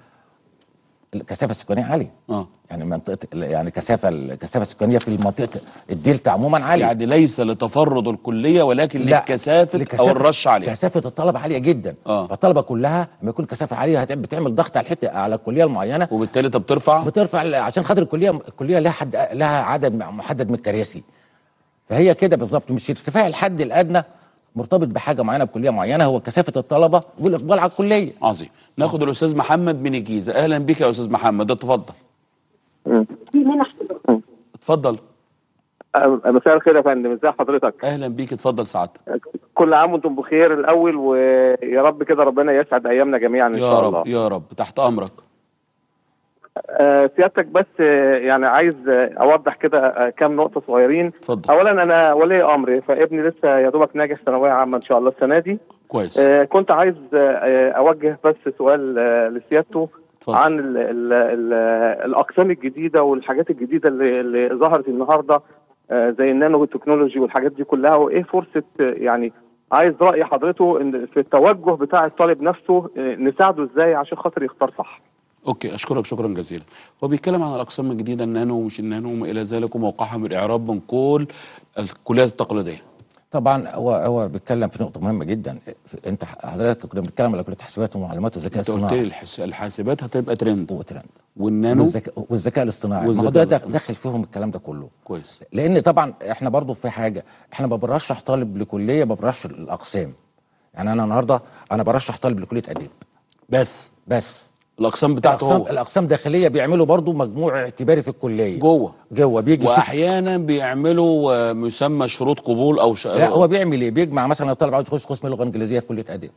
B: الكثافه السكانيه عاليه اه يعني منطقه يعني كثافه الكثافه السكانيه في منطقه الدلتا عموما عاليه يعني ليس لتفرد الكليه ولكن لكثافه او الرش عليها كثافه الطلب عاليه جدا آه. فالطلبه كلها لما يكون كثافه عاليه بتعمل ضغط على الحته على الكليه المعينه وبالتالي انت بترفع بترفع عشان خاطر الكليه الكليه لها حد لها عدد محدد من الكراسي فهي كده بالظبط مش ارتفاع الحد الادنى مرتبط بحاجه معينه بكليه معينه هو كثافه الطلبه والاقبال على الكليه عظيم
A: ناخد الاستاذ محمد من الجيزه اهلا بك يا استاذ محمد اتفضل اتفضل مساء الخير يا فندم ازي حضرتك اهلا بيك اتفضل سعادتك كل عام وانتم بخير الاول ويا رب كده ربنا يسعد ايامنا جميعا ان شاء الله يا رب يا رب تحت امرك آه، سيادتك بس آه، يعني عايز آه، اوضح كده كام نقطه صغيرين فضل. اولا انا ولي امري فابني لسه يا دوبك ناجح ثانويه عامه ان شاء الله السنه دي كويس كنت عايز اوجه بس سؤال لسيادته فضل. عن الـ الـ الـ الاقسام الجديده والحاجات الجديده اللي, اللي ظهرت النهارده زي النانو تكنولوجي والحاجات دي كلها وايه فرصه يعني عايز راي حضرته ان في التوجه بتاع الطالب نفسه نساعده ازاي عشان خاطر يختار صح اوكي اشكرك شكرا جزيلا هو بيتكلم عن الاقسام الجديده النانو ومش النانو وما الى ذلك وموقعها من الاعراب من كل الكليات التقليديه
B: طبعا هو هو بيتكلم في نقطه مهمه جدا انت حضرتك كنا بنتكلم على كليه حاسبات ومعلومات والذكاء الاصطناعي انت قلت الحاسبات هتبقى ترند وترند والنانو والذكاء, والذكاء الاصطناعي ما ده داخل فيهم الكلام ده كله كويس لان طبعا احنا برضو في حاجه احنا ما بنرشح طالب لكليه ما بنرشح الاقسام يعني انا النهارده انا برشح طالب لكليه اداب بس بس الاقسام بتاعته الأقسام هو الاقسام داخليه بيعملوا برضو مجموع اعتباري في الكليه جوه جوه بيجي
A: واحيانا بيعملوا آه، مسمى شروط قبول او ش... لا هو
B: بيعمل ايه بيجمع مثلا الطالب عاوز يخش قسم اللغه الانجليزيه في كليه اداب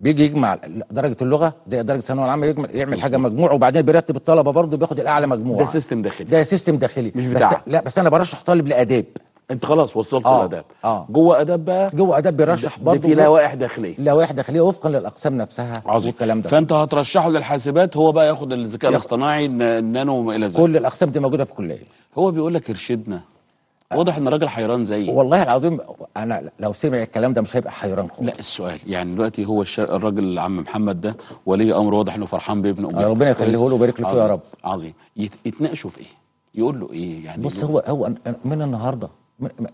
B: بيجي يجمع درجه اللغه زي درجه الثانويه العامه يجمع يعمل حاجه مجموعه وبعدين بيرتب الطلبه برضه بياخد الاعلى مجموعه ده سيستم داخلي ده سيستم داخلي مش بتاع بس لا بس انا برشح طالب لاداب انت خلاص وصلت آه الاداب آه جوه اداب بقى جوه اداب بيرشح برضه في لوائح داخليه لوائح داخليه وفقا للاقسام نفسها عظيم والكلام ده فانت هترشحه
A: للحاسبات هو بقى ياخد الذكاء الاصطناعي النانو وما الى ذلك كل الاقسام دي موجوده في الكليه هو
B: بيقول لك ارشدنا واضح ان راجل حيران زيي والله العظيم انا لو سمع الكلام ده مش هيبقى حيران خالص لا السؤال
A: يعني دلوقتي هو الراجل العم محمد
B: ده ولي امر
A: واضح انه فرحان بابنه أمه ربنا يخليه له ويبارك له يا رب عظيم يتناقشوا في ايه؟ يقول له
B: ايه يعني بص هو هو من النهارده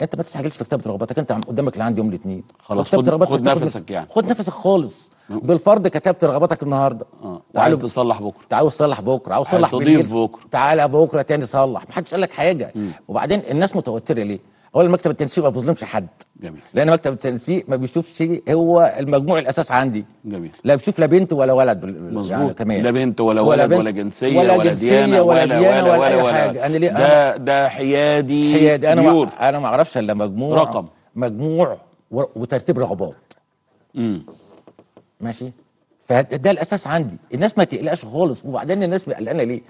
B: انت ما تستعجلش في كتابه رغباتك انت قدامك لعند يوم الاثنين خلاص خد, خد نفسك يعني خد نفسك خالص بالفرض كتبت رغباتك النهارده اه وعايز تصلح بكره تعالى تصلح بكره عاوز تصلح بكره تعالى بكره تاني صلح محدش قال لك حاجه وبعدين الناس متوتره ليه اولا مكتب التنسيق ما بيظلمش حد جميل لان مكتب التنسيق ما بيشوفش هو المجموع الاساس عندي جميل لا بيشوف لا بنت ولا ولد يعني مظبوط يعني لا بنت ولا ولد ولا, ولا جنسيه ولا, ولا ديانه ولا ديانة ولا, ولا, ولا, ولا حاجه انا ليه ده ده حيادي حيادي انا بيور. انا ما اعرفش الا مجموع رقم مجموع وترتيب رغبات امم ماشي فده الاساس عندي الناس ما تقلقش خالص وبعدين الناس قلقانه ليه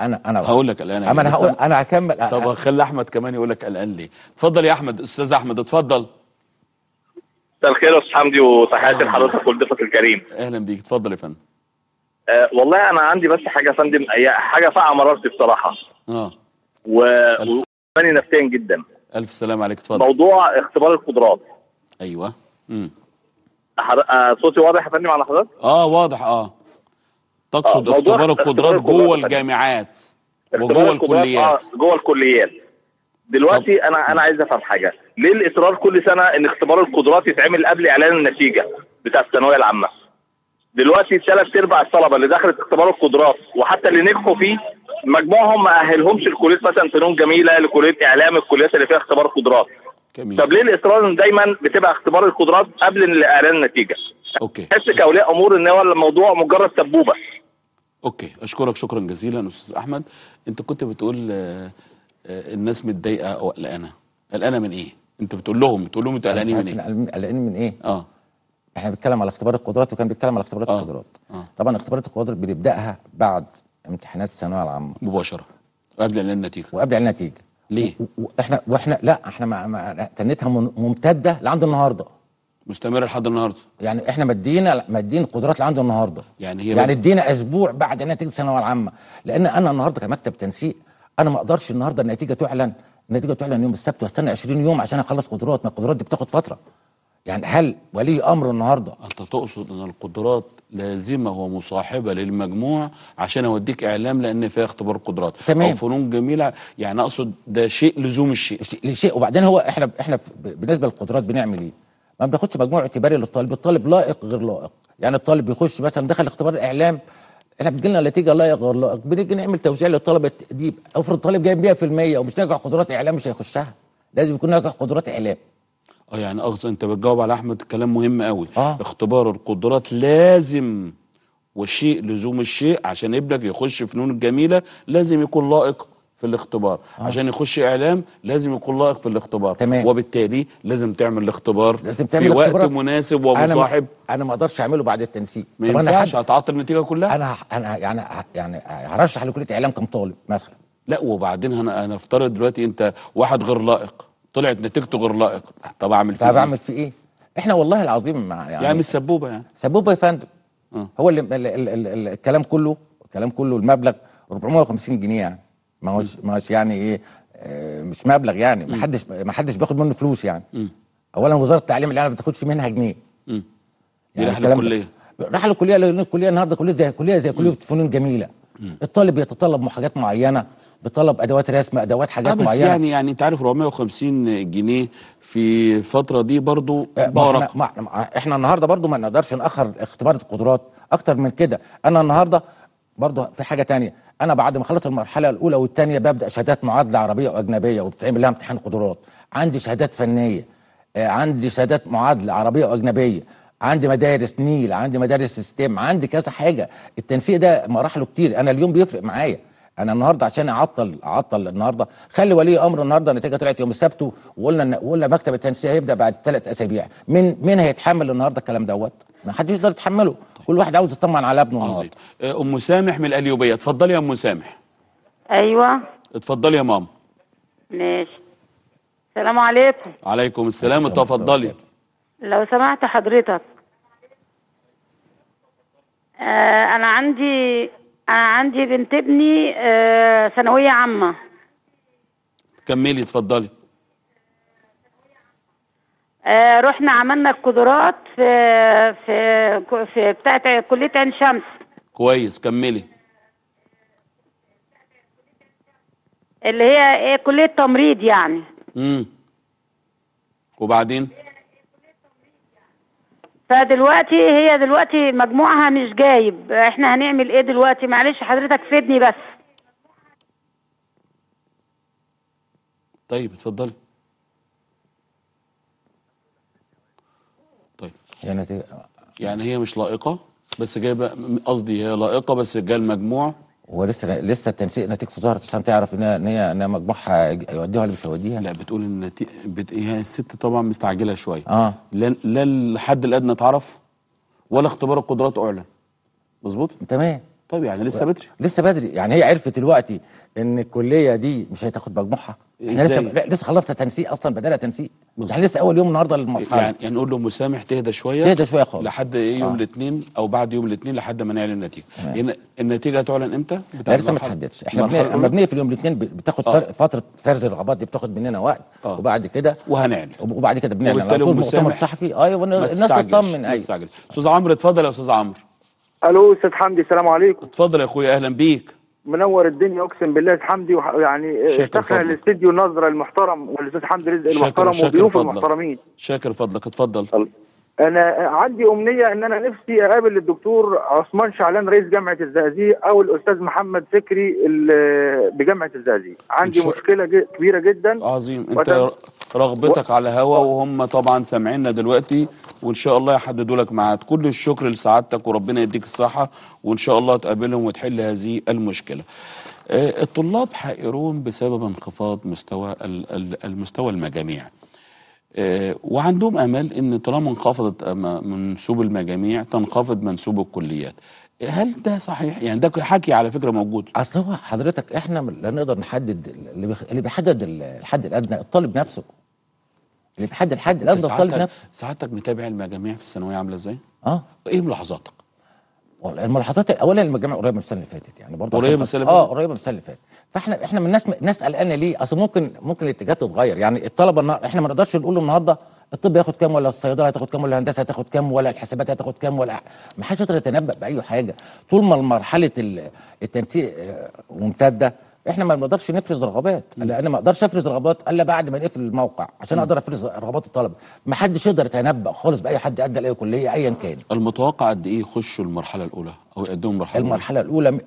B: انا انا هقول لك قلقان انا هقول انا
A: هكمل طب خلي احمد كمان يقول لك قلقان ليه اتفضل يا احمد استاذ احمد اتفضل مساء الخير يا استاذ حمدي وتحياتي لحضرتك ولضيفك الكريم اهلا بيك اتفضل يا فندم أه والله انا عندي بس حاجه يا فندم حاجه فاقعه مرارتي بصراحه اه و وفاني نفسيا جدا الف سلام عليك اتفضل موضوع اختبار القدرات ايوه امم حر... أه صوتي واضح يا فندم على حضرتك اه واضح اه تقصد آه اختبار القدرات جوه الجامعات وجوه آه، الكليات آه جوه الكليات دلوقتي طب. انا انا عايز افهم حاجه ليه الاصرار كل سنه ان اختبار القدرات يتعمل قبل اعلان النتيجه بتاع الثانويه العامه دلوقتي ثلاث ارباع الطلبه
B: اللي دخلت اختبار القدرات وحتى اللي نجحوا فيه مجموعهم ما اهلهمش لكليه مثلا فنون جميله لكليه اعلام الكليات اللي فيها اختبار قدرات جميل. طب ليه الاصرار دايما بتبقى اختبار القدرات قبل اعلان النتيجه اوكي تحس كاولياء امور ان هو الموضوع مجرد سبوبه
A: اوكي اشكرك شكرا جزيلا استاذ احمد انت كنت بتقول آه، آه، الناس متضايقه او قلقانه قلقانه من ايه انت بتقول لهم بتقول لهم انتوا قلقانين من
B: ايه قلقانين من ايه اه احنا بنتكلم على اختبار القدرات وكان بيتكلم على اختبارات آه. القدرات آه. طبعا اختبارات القدرات بنبداها بعد امتحانات الثانويه العامه مباشره قبل اعلان النتيجه وقبل اعلان النتيجه ليه؟ واحنا واحنا لا احنا ما تنتها ممتده لعند النهارده مستمره لحد النهارده يعني احنا مدينا مدين القدرات اللي عنده النهارده يعني هي يعني ادينا اسبوع بعد نتيجه تيجي الثانويه العامه لان انا النهارده كمكتب تنسيق انا ما اقدرش النهارده النتيجه تعلن النتيجه تعلن يوم السبت واستنى 20 يوم عشان اخلص قدرات ما القدرات دي بتاخد فتره يعني هل ولي امر النهارده
A: انت تقصد ان القدرات لازمه ومصاحبه للمجموع عشان اوديك اعلام لان فيها اختبار قدرات تمام. او فنون جميله يعني
B: اقصد ده شيء لزوم الشيء لشيء وبعدين هو احنا احنا بالنسبه للقدرات بنعمل ايه ما بناخدش مجموع اعتباري للطالب الطالب لائق غير لائق يعني الطالب بيخش مثلا دخل اختبار الاعلام احنا بتجي لنا نتيجه لائق غير لائق بنيجي نعمل توزيع للطلبه دي افرض طالب جايب 100% ومش ناجح قدرات اعلام مش هيخشها لازم يكون ناجح قدرات اعلام
A: اه يعني اقصد انت بتجاوب على احمد كلام مهم قوي آه. اختبار القدرات لازم وشيء لزوم الشيء عشان ابنك يخش فنون الجميله لازم يكون لائق في الاختبار آه. عشان يخش اعلام لازم يكون لائق في الاختبار تمام. وبالتالي لازم تعمل الاختبار لازم تعمل في الاختبار. وقت مناسب ومصاحب
B: انا ما اقدرش اعمله بعد التنسيق ما ينفعش هتعطل النتيجه كلها انا انا يعني يعني هرشح لكليه اعلام كم طالب مثلا لا وبعدين انا
A: هنفترض دلوقتي انت واحد غير لائق طلعت نتيجته غير لائق طب اعمل فيه طب إيه؟ اعمل فيه
B: ايه احنا والله العظيم يعني يعني مش سبوبه يعني سبوبه يا فندم آه. هو اللي الكلام كله الكلام كله المبلغ 450 جنيه يعني ما هوش ما هوش يعني ايه آه، مش مبلغ يعني ما حدش ما حدش بياخد منه فلوس يعني م. اولا وزاره التعليم اللي انا ما بتاخدش منها جنيه يعني راح الكليه راح الكليه لان الكليه النهارده كليه زي كليه زي كليه فنون جميله م. الطالب بيتطلب حاجات معينه بطلب ادوات رسم ادوات حاجات معينه بس معينه يعني
A: يعني انت عارف 450 جنيه في الفتره دي برضو آه، بارق
B: احنا, احنا النهارده برضو ما نقدرش ناخر اختبار القدرات اكتر من كده انا النهارده برضه في حاجه تانية انا بعد ما اخلص المرحله الاولى والثانيه ببدا شهادات معادله عربيه واجنبيه وبتعمل لها امتحان قدرات عندي شهادات فنيه آه، عندي شهادات معادله عربيه واجنبيه عندي مدارس نيل عندي مدارس سيستم عندي كذا حاجه التنسيق ده مراحله كتير انا اليوم بيفرق معايا انا النهارده عشان اعطل اعطل النهارده خلي ولي امر النهارده النتيجه طلعت يوم السبت وقلنا قلنا مكتب التنسيق هيبدا بعد ثلاث اسابيع مين مين هيتحمل النهارده الكلام دوت ما حدش يقدر يتحمله كل واحد عاوز يطمن على ابنه آه، النهارده
A: آه، ام سامح من الاليوبيه اتفضلي يا ام سامح ايوه اتفضلي يا ماما
B: ماشي السلام عليكم
A: عليكم السلام اتفضلي
B: لو سمحت حضرتك آه، انا عندي انا عندي بنت ابني ثانويه عامه
A: كملي اتفضلي
B: آه، رحنا عملنا القدرات في في في بتاعه كليه عين شمس
A: كويس كملي
B: اللي هي ايه كليه تمريض يعني
A: امم وبعدين
B: فدلوقتي هي دلوقتي مجموعها مش جايب احنا هنعمل ايه دلوقتي معلش حضرتك فدني بس
A: طيب اتفضلي يعني يعني هي مش لائقه بس جايبه قصدي هي لائقه بس جايه المجموع
B: ولسه لسه التنسيق نتيجته ظهرت عشان تعرف ان هي ان هي مجموعها يوديها ولا مش هيوديها لا بتقول ان بت... هي الست طبعا مستعجله شويه اه لا
A: لا الحد الادنى اتعرف ولا اختبار
B: القدرات اعلن مظبوط تمام طيب يعني لسه طيب. بدري لسه بدري يعني هي عرفت دلوقتي ان الكليه دي مش هتاخد مجموعها احنا يعني لسه لسه خلصنا تنسيق اصلا بدأنا تنسيق احنا يعني لسه اول يوم النهارده للمرحله يعني,
A: يعني نقول له مسامح تهدى شويه تهدى شويه خالص لحد ايه يوم آه. الاثنين او بعد يوم الاثنين لحد ما نعلن النتيجه يعني النتيجه هتعلن امتى لا لسه ما اتحددش احنا مبنيه
B: في اليوم الاثنين بتاخد آه. فتره فرز الرغبات دي بتاخد مننا وقت آه. وبعد كده وهنعلن وبعد كده بنعلن على طول مؤتمر الصحفي ايوه الناس تطمن ايوه استاذ عمرو اتفضل يا استاذ عمرو
A: الو استاذ حمدي السلام عليكم اتفضل يا اخويا اهلا بيك
B: منور الدنيا اقسم بالله استاذ حمدي يعني آه، شكرا الاستديو النظره المحترم والاستاذ حمدي رزق المحترم وضيوف المحترمين
A: شاكر فضلك اتفضل
B: انا عندي امنيه ان انا نفسي اقابل الدكتور عثمان شعلان رئيس جامعه الزقازيق او الاستاذ محمد فكري بجامعه الزقازيق عندي مشكله كبيره جدا عظيم انت
A: رغبتك و... على هوا وهم طبعا سامعيننا دلوقتي وان شاء الله يحددوا لك ميعاد كل الشكر لسعادتك وربنا يديك الصحه وان شاء الله تقابلهم وتحل هذه المشكله آه، الطلاب حائرون بسبب انخفاض مستوى المستوى المجاميع آه، وعندهم امل ان طالما انخفضت منسوب المجاميع تنخفض منسوب الكليات هل ده
B: صحيح يعني ده حكي على فكره موجود اصل هو حضرتك احنا لا نقدر نحدد اللي بيحدد الحد الادنى الطالب نفسه اللي بيحدد الحد الادنى الطالب نفسه سعادتك متابع المجاميع في الثانويه عامله ازاي اه ايه ملاحظاتك والله الملاحظات الاولى للمجامع قريبه من السنه اللي فاتت يعني برضه قريبه من السنه اللي آه، فاتت اه قريبه من السنه اللي فاتت فاحنا احنا من الناس ناس قلقانه ليه اصل ممكن ممكن الاتجاه تتغير يعني الطلبه النهار... احنا ما نقدرش نقول النهارده الطب ياخد كام ولا الصيدله هتاخد كام ولا الهندسه هتاخد كام ولا الحسابات هتاخد كام ولا ما حدش يقدر يتنبا باي حاجه طول ما مرحله التنسيق آه، ممتده احنا ما بنقدرش نفرز رغبات انا ما اقدرش افرز رغبات الا بعد ما نقفل الموقع عشان اقدر افرز رغبات الطلبه ما حدش يقدر يتنبأ خالص باي حد ادى لاي كليه ايا كان المتوقع قد ايه يخشوا المرحله الاولى او يقدموا المرحله المرحله الاولى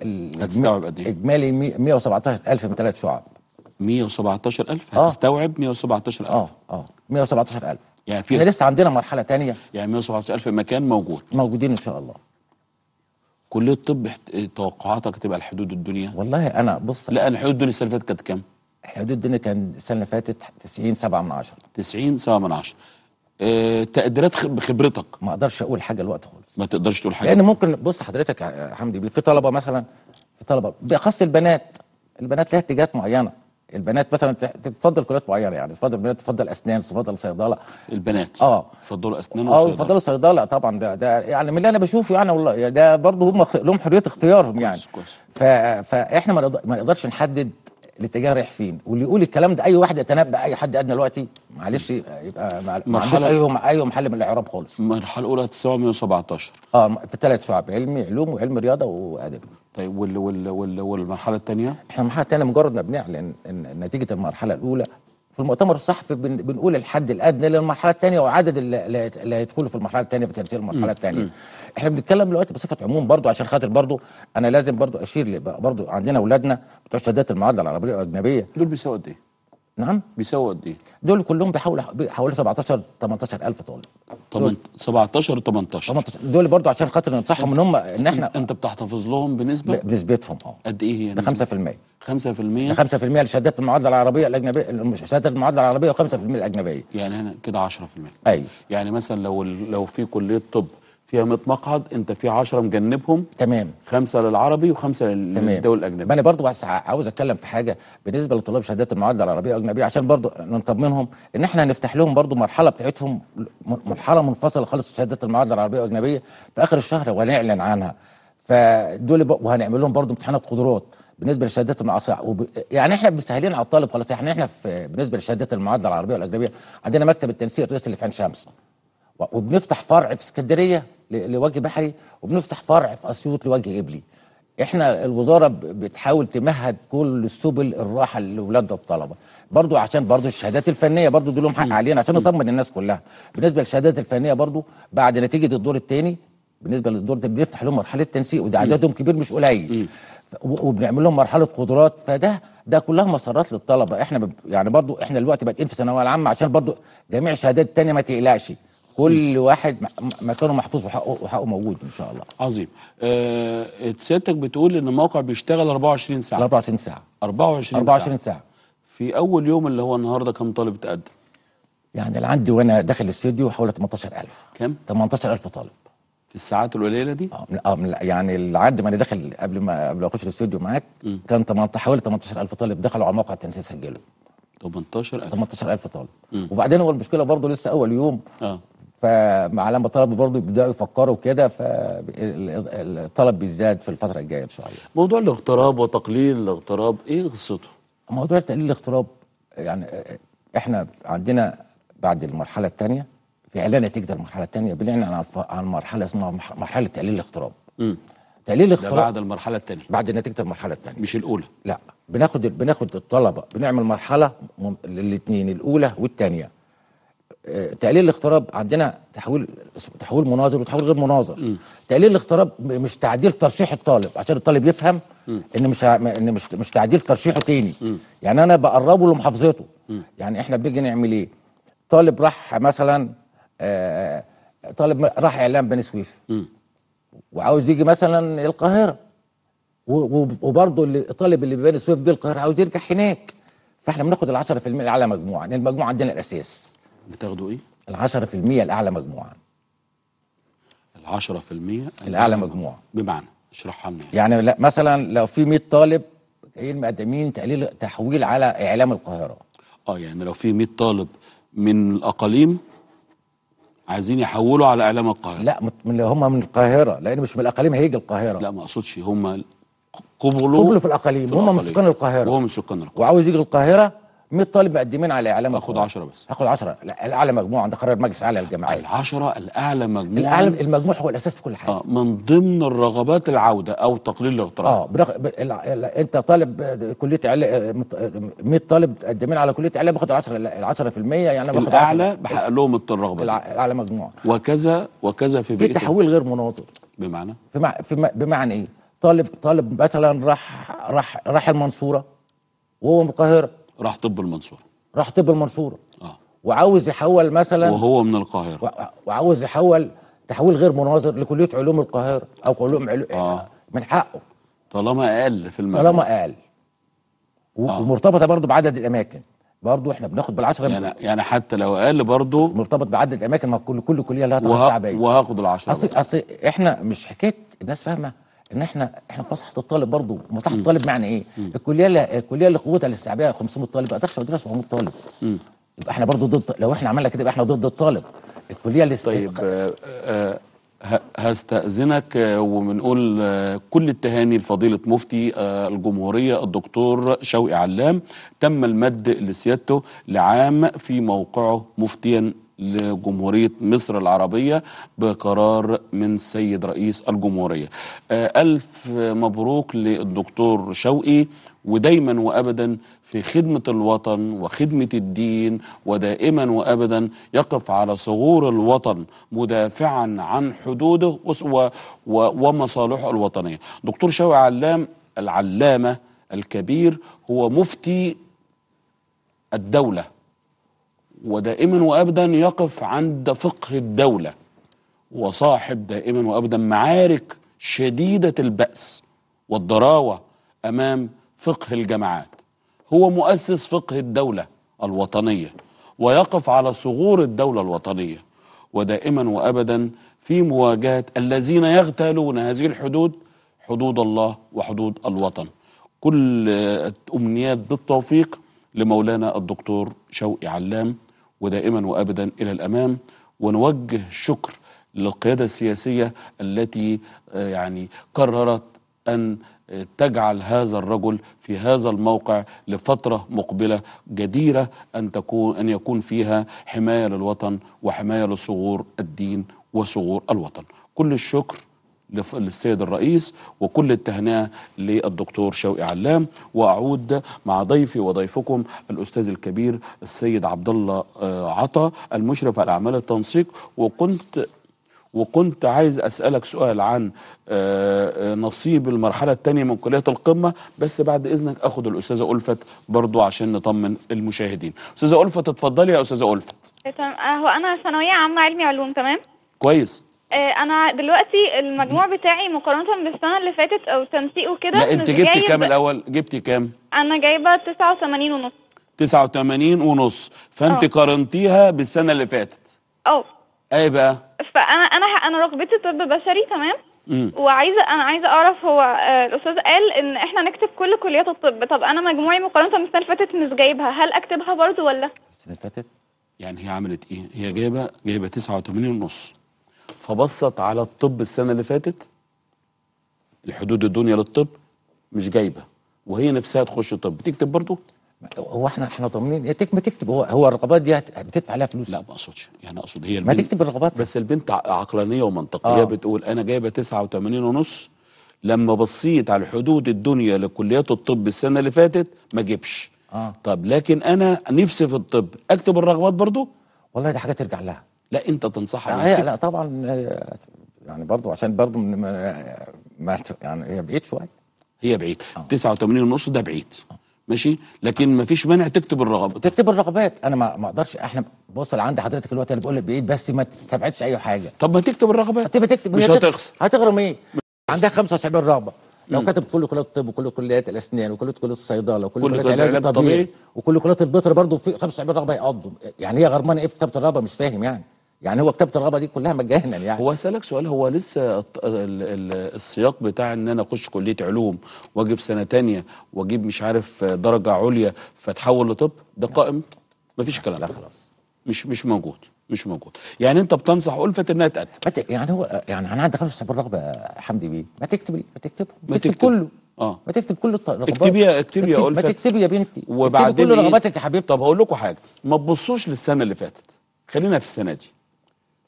B: هتستوعب قد ايه اجمالي 117000 من ثلاث شعب 117000 آه. هتستوعب 117000 اه اه 117000 يعني في لسه عندنا مرحله ثانيه
A: يعني 117000 مكان موجود
B: موجودين ان شاء الله كليه الطب
A: توقعاتك تبقى الحدود الدنيا والله انا بص لا الحدود الدنيا السنه اللي فاتت كانت كام الحدود
B: الدنيا كان السنه اللي فاتت 90 7 من 10 90 7 من 10 آه، تقديرات بخبرتك ما اقدرش اقول حاجه الوقت خالص ما تقدرش تقول حاجه لان ممكن بص حضرتك يا حمدي في طلبه مثلا في طلبه باخص البنات البنات لها اتجاهات معينه البنات مثلا تفضل كليات معينه يعني تفضل البنات تفضل اسنان تفضل صيدله البنات اه يفضلوا اسنان اه يفضلوا صيدله طبعا ده ده يعني من اللي انا بشوفه يعني والله يعني ده برضه هم لهم حريه اختيارهم يعني كويس كويس فاحنا ما نقدرش نحدد الاتجاه رايح فين واللي يقول الكلام ده اي واحد يتنبأ اي حد ادنى دلوقتي معلش يبقى ما عندوش اي محل من الاعراب خالص المرحله الاولى 917 اه في ثلاث شعب علمي علوم وعلم رياضه وادب طيب وال وال وال والمرحله الثانيه احنا المرحله الثانيه مجرد ما بنعلن نتيجه المرحله الاولى في المؤتمر الصحفي بن بنقول الحد الادنى للمرحله الثانيه وعدد اللي هيدخلوا في المرحله الثانيه في ترتيب المرحله الثانيه احنا بنتكلم دلوقتي بصفه عموم برضو عشان خاطر برضو انا لازم برضو اشير برضو عندنا اولادنا بتوع شهادات المعادله العربيه والاجنبيه دول بيساووا قد ايه؟ نعم بيساووا قد ايه؟ دول كلهم بيحاولوا حوالي 17 18000 طالب
A: 17 18
B: 18 دول برضو عشان خاطر ننصحهم ان هم ان احنا انت بتحتفظ لهم بنسبه بنسبتهم اه قد ايه هي ده 5% 5% 5% لشهادات المعادله العربيه الاجنبيه شهادات المعادله العربيه و5% الاجنبيه
A: يعني هنا كده 10% ايوه يعني مثلا لو لو في كليه طب فيها 100 مقعد انت في 10 مجنبهم تمام خمسه
B: للعربي وخمسه للدول الاجنبيه ما انا برضو بس عاوز اتكلم في حاجه بالنسبه لطلاب شهادات المعادله العربيه والاجنبيه عشان برضو نطمنهم ان احنا هنفتح لهم برضو مرحله بتاعتهم مرحله منفصله خالص شهادات المعادله العربيه والاجنبيه في اخر الشهر وهنعلن عنها فدول وهنعمل لهم برضو امتحانات قدرات بالنسبه للشهادات المعاصره وب... يعني احنا مسهلين على الطالب خلاص احنا احنا في بالنسبه لشهادات المعادله العربيه والاجنبيه عندنا مكتب التنسيق الرئيسي اللي في عين شمس وبنفتح فرع في اسكندريه لوجه بحري وبنفتح فرع في اسيوط لوجه ابلي احنا الوزاره بتحاول تمهد كل السبل الراحه لاولاد الطلبه برضو عشان برضو الشهادات الفنيه برضو دول لهم حق علينا عشان نطمن الناس كلها بالنسبه للشهادات الفنيه برضو بعد نتيجه الدور الثاني بالنسبه للدور ده بنفتح لهم مرحله تنسيق وده عددهم أمم. كبير مش قليل أمم. وبنعمل لهم مرحله قدرات فده ده كلها مسارات للطلبه احنا يعني برضو احنا دلوقتي بقت في الثانويه العامه عشان برضو جميع الشهادات الثانيه ما تقلقش كل واحد مكانه محفوظ وحقه, وحقه موجود ان شاء الله
A: عظيم أه سيادتك بتقول ان الموقع بيشتغل 24 ساعه 24 ساعه 24 24 ساعه, ساعة. في اول يوم اللي هو النهارده كم طالب تقدم
B: يعني اللي عندي وانا داخل الاستوديو حوالي 18000 كام 18000 طالب في الساعات القليله دي اه, آه، يعني العد ما انا داخل قبل ما قبل ما اخش الاستوديو معاك كان 18 حوالي 18000 طالب دخلوا على موقع التنسيق سجلوا 18000 18000 طالب م. وبعدين هو المشكله برضه لسه اول يوم آه. فعلى ما طلبوا برضه يبداوا يفكروا كده فالطلب بيزداد في الفتره الجايه ان شاء الله.
A: موضوع الاغتراب وتقليل الاغتراب ايه قصته؟
B: موضوع تقليل الاغتراب يعني احنا عندنا بعد المرحله الثانيه في اعلان نتيجه المرحله الثانيه بنعلن عن عن مرحله اسمها مرحله تقليل الاغتراب. تقليل الاغتراب بعد المرحله الثانيه بعد نتيجه المرحله الثانيه مش الاولى لا بناخد بناخد الطلبه بنعمل مرحله للاثنين الاولى والثانيه تقليل الاغتراب عندنا تحويل تحويل مناظر وتحويل غير مناظر تقليل الاغتراب مش تعديل ترشيح الطالب عشان الطالب يفهم م. ان مش ان مش مش تعديل ترشيحه تاني م. يعني انا بقربه لمحافظته يعني احنا بنيجي نعمل ايه طالب راح مثلا آه طالب راح اعلام بني سويف وعاوز يجي مثلا القاهره وبرضه اللي الطالب اللي بني سويف جه القاهره عاوز يرجع هناك فاحنا بناخد ال 10% على مجموعه لان المجموعه عندنا الاساس بتاخدوا ايه؟ ال 10% الاعلى مجموعه ال 10% الاعلى مجموعه بمعنى اشرحها لنا يعني لا مثلا لو في 100 طالب جايين مقدمين تقليل تحويل على اعلام القاهره
A: اه يعني لو في 100 طالب من الاقاليم عايزين
B: يحولوا على اعلام القاهره لا من هم من القاهره لان مش من الاقاليم هيجي القاهره لا ما اقصدش هم قبلوا قبلوا في الاقاليم هم من سكان القاهره وهم من سكان القاهره وعاوز يجي القاهره 100 طالب مقدمين على اعلام هاخد 10 بس هاخد 10 لا الاعلى مجموع عند قرار مجلس اعلى الجامعات ال10 الاعلى مجموع الاعلى المجموع هو الاساس في كل حاجه اه من ضمن الرغبات العوده او تقليل
A: الاغتراب اه برغ...
B: ب... ال... ال... انت طالب آه، كليه اعلام 100 آه، آه، طالب مقدمين على كليه اعلام باخد 10 ال 10% يعني انا باخد الاعلى بحقق
A: لهم الرغبه الع...
B: الاعلى مجموع
A: وكذا وكذا في بيئه في تحويل
B: غير مناظر بمعنى في, مع... في م... بمعنى ايه طالب طالب مثلا راح راح راح المنصوره وهو من القاهره راح طب المنصوره راح طب المنصوره اه وعاوز يحول مثلا وهو من القاهره وعاوز يحول تحويل غير مناظر لكليه علوم القاهره او علوم علو... آه. من حقه
A: طالما اقل في المجال طالما
B: اقل آه. ومرتبطه برضه بعدد الاماكن برضه احنا بناخد بالعشره يعني من... يعني حتى لو اقل برضه مرتبط بعدد الاماكن ما كل كل كليه لها تخصص شعبيه وهاخد العشره اصل اصل احنا مش حكايه الناس فاهمه ان احنا احنا في مصلحه الطالب برضه مصلحه الطالب معنى ايه؟ مم. الكليه اللي الكليه اللي قوتها الاستيعابيه 500 طالب ما اقدرش ادرس 700 طالب يبقى احنا برضه ضد لو احنا عملنا كده يبقى احنا ضد الطالب الكليه اللي طيب
A: آه, آه، هستأذنك آه، وبنقول آه، كل التهاني لفضيلة مفتي الجمهورية الدكتور شوقي علام تم المد لسيادته لعام في موقعه مفتيا لجمهورية مصر العربية بقرار من سيد رئيس الجمهورية آه، ألف مبروك للدكتور شوقي ودايما وابدا في خدمه الوطن وخدمه الدين ودائما وابدا يقف على صغور الوطن مدافعا عن حدوده ومصالحه الوطنيه. دكتور شوقي علام العلامه الكبير هو مفتي الدوله ودائما وابدا يقف عند فقه الدوله وصاحب دائما وابدا معارك شديده الباس والضراوه امام فقه الجماعات هو مؤسس فقه الدوله الوطنيه ويقف على صغور الدوله الوطنيه ودائما وابدا في مواجهه الذين يغتالون هذه الحدود حدود الله وحدود الوطن كل امنيات بالتوفيق لمولانا الدكتور شوقي علام ودائما وابدا الى الامام ونوجه الشكر للقياده السياسيه التي آه، يعني قررت ان آه، تجعل هذا الرجل في هذا الموقع لفتره مقبله جديره ان تكون ان يكون فيها حمايه للوطن وحمايه لصغور الدين وصغور الوطن كل الشكر للسيد الرئيس وكل التهنئة للدكتور شوقي علام وأعود مع ضيفي وضيفكم الأستاذ الكبير السيد عبد الله آه، عطا المشرف على أعمال التنسيق وكنت وكنت عايز أسألك سؤال عن آه، آه، نصيب المرحلة الثانية من كلية القمة بس بعد إذنك أخد الأستاذة ألفت برضو عشان نطمن المشاهدين أستاذة ألفت اتفضلي يا أستاذة ألفت
B: هو أنا ثانوية عامة علمي علوم تمام كويس آه، انا دلوقتي المجموع بتاعي مقارنه بالسنه اللي فاتت او تنسيق وكده لا انت جبتي جايب... كام الاول
A: جبتي كام
B: انا جايبه 89 ونص
A: 89 ونص فانت آه. قارنتيها بالسنه اللي فاتت اه ايه بقى
B: فانا انا انا رغبتي طب بشري تمام وعايزه انا عايزه اعرف هو آه، الاستاذ قال ان احنا نكتب كل كليات الطب طب انا مجموعي مقارنه بالسنه اللي فاتت مش جايبها هل اكتبها برضو ولا
A: السنه اللي فاتت يعني هي عملت ايه هي جايبه جايبه 89 ونص فبصت على الطب السنة اللي فاتت الحدود الدنيا للطب مش جايبة وهي نفسها تخش طب بتكتب برضه
B: هو احنا احنا ضامنين هي ما تكتب هو هو الرقابات دي بتدفع عليها فلوس لا ما اقصدش يعني اقصد هي ما تكتب الرقابات بس
A: البنت عقلانيه ومنطقيه آه. بتقول انا جايبه 89 ونص لما بصيت على حدود الدنيا لكليات الطب السنه اللي فاتت ما جبش آه. طب لكن انا نفسي في الطب اكتب الرغبات برضو والله دي حاجه ترجع لها لا انت
B: تنصحها آه لا, طبعا آه، يعني برضه عشان برضه ما يعني هي بعيد شويه
A: هي بعيد آه. 89 ونص ده بعيد آه. ماشي لكن ما فيش مانع تكتب الرغبات
B: تكتب الرغبات انا ما اقدرش احنا بص اللي عند حضرتك الوقت اللي بقول لك بعيد بس ما تستبعدش اي حاجه طب ما تكتب الرغبات تبقى تكتب مش هتخسر هتغرم ايه عندها 75 رغبه لو كتب كل كليات الطب وكل كليات الاسنان وكل كليات الصيدله وكل كليات العلاج الطبيعي وكل كليات البيطره برضه في 75 رغبه هيقضوا يعني هي غرمانه ايه في كتابه الرغبه مش فاهم يعني يعني هو كتابه الرغبه دي كلها مجانا يعني
A: هو اسالك سؤال هو لسه السياق بتاع ان انا اخش كليه علوم واجيب سنه تانية واجيب مش عارف درجه عليا فتحول لطب ده قائم مفيش الكلام لا خلاص
B: مش مش موجود مش موجود يعني انت بتنصح ألفت انها تقدم يعني هو يعني انا عندي خمس بالرغبه حمدي بيه ما تكتب ما تكتبه ما تكتب, تكتب كله اه ما تكتب كل الرغبات اكتبي اكتبي يا ألفت ما تكتبي يا بنتي وبعدين كل رغباتك يا حبيبتي
A: طب هقول لكم حاجه ما تبصوش للسنه اللي فاتت خلينا في السنه دي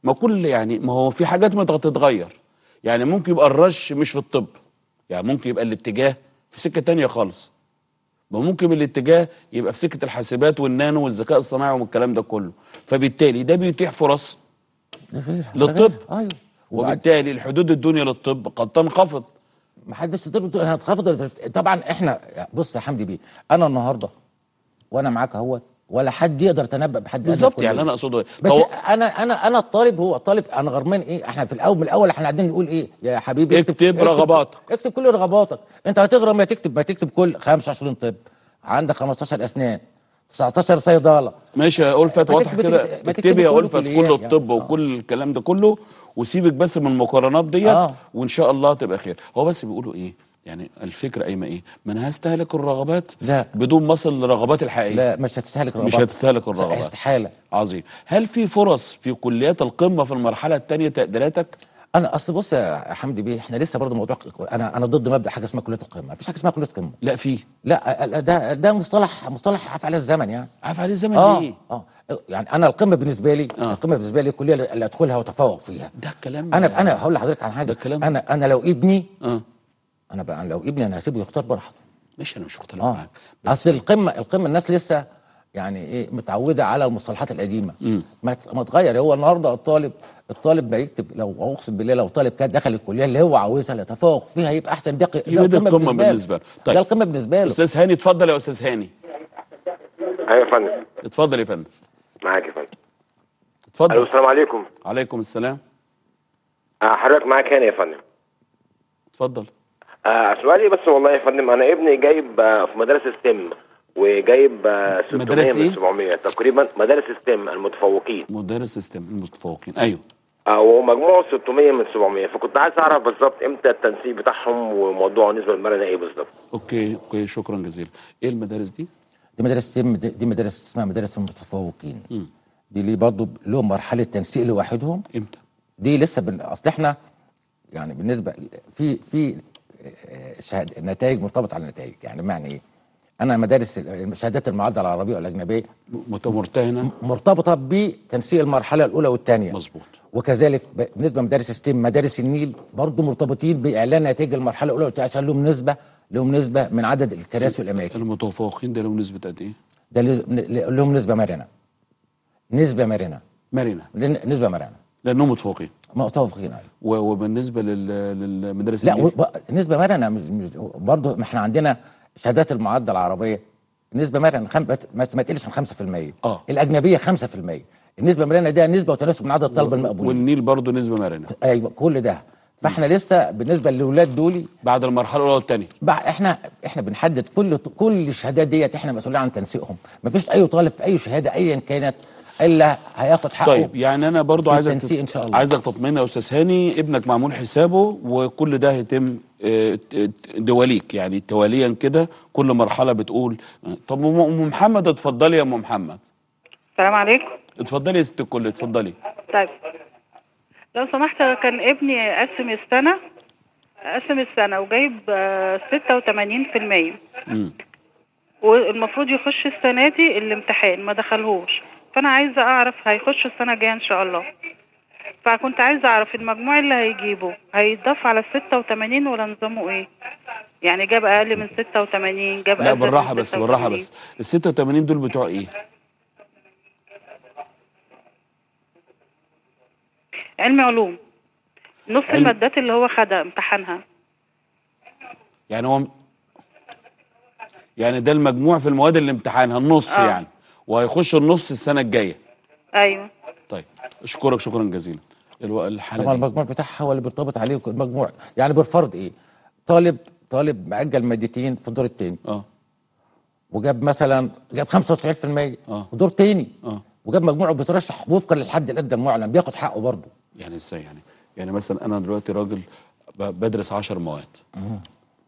A: ما كل يعني ما هو في حاجات ما تتغير يعني ممكن يبقى الرش مش في الطب يعني ممكن يبقى الاتجاه في سكه تانية خالص ما ممكن الاتجاه يبقى في سكه الحاسبات والنانو والذكاء الصناعي والكلام ده كله فبالتالي ده بيتيح فرص للطب ايوه وبالتالي الحدود الدنيا للطب قد تنخفض
B: ما حدش طب هتخفض طبعا احنا بص يا حمدي بيه انا النهارده وانا معاك اهوت ولا حد يقدر يتنبأ بحد بالظبط يعني انا اقصده إيه؟ بس انا انا انا الطالب هو الطالب انا غرمان ايه احنا في الاول من الاول احنا قاعدين نقول ايه يا حبيبي اكتب, اكتب رغباتك اكتب, اكتب كل رغباتك انت هتغرم يا تكتب ما تكتب كل 25 طب عندك 15 اسنان 19 صيدله
A: ماشي يا الفت واضح كده اكتبي يا الفت كل يعني. الطب يعني. وكل الكلام ده كله وسيبك بس من المقارنات ديت آه. وان شاء الله تبقى خير هو بس بيقولوا ايه يعني الفكرة قايمة إيه؟ ما أنا هستهلك الرغبات لا بدون ما أصل للرغبات الحقيقية لا
B: مش هتستهلك الرغبات مش هتستهلك الرغبات استحالة عظيم هل في فرص في كليات القمة في المرحلة الثانية تقديراتك؟ انا اصل بص يا حمدي بيه احنا لسه برضه موضوع انا انا ضد مبدا حاجه اسمها كليه القمه مفيش حاجه اسمها كليه القمه لا في لا ده ده مصطلح مصطلح عفى عليه الزمن يعني عفى عليه الزمن آه ليه اه يعني انا القمه بالنسبه لي آه. القمه بالنسبه لي الكليه اللي ادخلها واتفوق فيها ده الكلام انا ده انا هقول لحضرتك عن حاجه ده الكلام انا انا لو ابني آه. انا بقى لو ابني انا هسيبه يختار براحته ماشي انا مش مختلف آه. معاك اصل القمه القمه الناس لسه يعني ايه متعوده على المصطلحات القديمه ما ما تغير هو النهارده الطالب الطالب ما يكتب لو اقسم بالله لو طالب كان دخل الكليه اللي هو عاوزها اللي تفوق فيها يبقى احسن ده, القمه بالنسبه له طيب. ده القمه بالنسبه له
A: استاذ هاني اتفضل يا استاذ هاني ايوه يا فندم اتفضل يا فندم معاك يا فندم اتفضل الو
B: السلام عليكم
A: عليكم السلام
B: آه، حضرتك معاك هاني يا فندم اتفضل آه، سؤالي بس والله يا فندم انا ابني جايب آه، في مدرسه ستيم وجايب 600 آه، من 700 إيه؟ تقريبا مدارس ستيم المتفوقين
A: مدارس ستيم المتفوقين ايوه
B: ومجموعه 600 من 700 فكنت عايز اعرف بالظبط امتى التنسيق بتاعهم وموضوع النسبه المرنه ايه بالظبط
A: اوكي اوكي شكرا جزيلا ايه المدارس دي
B: دي مدارس ستيم دي مدارس اسمها مدارس المتفوقين م. دي ليه برضه لهم مرحله تنسيق لوحدهم امتى دي لسه بن... اصل احنا يعني بالنسبه في في شهد... نتائج مرتبطه على نتائج يعني معنى ايه انا مدارس شهادات المعادله العربيه والاجنبيه مرتهنه مرتبطه بتنسيق المرحله الاولى والثانيه مظبوط وكذلك بالنسبه لمدارس ستيم مدارس النيل برضه مرتبطين باعلان نتائج المرحله الاولى والثانيه عشان لهم نسبه لهم نسبه من عدد الكراسي والاماكن المتفوقين ده لهم نسبه قد ايه؟ ده لهم نسبه مرنه نسبه مرنه مرنه نسبه مرنه لانهم متفوقين متفوقين عليه أيوة. وبالنسبه للمدارس لا نسبه مرنه مش برضه ما احنا عندنا شهادات المعادله العربيه نسبه مرنه خم... ما تقلش عن 5% اه الاجنبيه 5% النسبه مرنة دي نسبه وتناسب من عدد الطلبه المقبولين والنيل برضه نسبه مرنه ايوه كل ده فاحنا لسه بالنسبه للاولاد دول بعد
A: المرحله الاولى والثانيه
B: احنا احنا بنحدد كل كل الشهادات ديت احنا مسؤولين عن تنسيقهم مفيش اي طالب في اي شهاده ايا كانت الا هياخد حقه طيب يعني انا برضو عايزك تت... ان شاء الله عايزك
A: تطمن يا استاذ هاني ابنك معمول حسابه وكل ده هيتم آه، دواليك يعني تواليا كده كل مرحله بتقول طب ام محمد اتفضلي يا ام محمد السلام عليكم اتفضلي يا ست الكل اتفضلي
B: طيب لو سمحت كان ابني قسم السنه قسم السنه وجايب 86% آه، امم والمفروض يخش السنه دي الامتحان ما دخلهوش فانا عايزه اعرف هيخش السنه الجايه ان شاء الله فكنت عايزه اعرف المجموع اللي هيجيبه هيتضاف على ال 86 ولا نظامه ايه يعني جاب اقل من 86 جاب اقل لا بالراحه بس بالراحه بس
A: ال 86 دول بتوع ايه
B: علم علوم نص علم. المادات اللي هو خدها امتحانها
A: يعني هو يعني ده المجموع في المواد اللي امتحانها النص آه. يعني وهيخش النص السنه الجايه ايوه طيب اشكرك شكرا جزيلا
B: الحاله طبعا المجموع بتاعها هو اللي بيرتبط عليه المجموع يعني بالفرض ايه طالب طالب معجل مادتين في الدور الثاني اه وجاب مثلا جاب 95% اه ودور ثاني اه وجاب مجموعه بترشح وفقا للحد الادنى المعلن بياخد حقه برضه
A: يعني ازاي يعني يعني مثلا انا دلوقتي راجل بدرس 10 مواد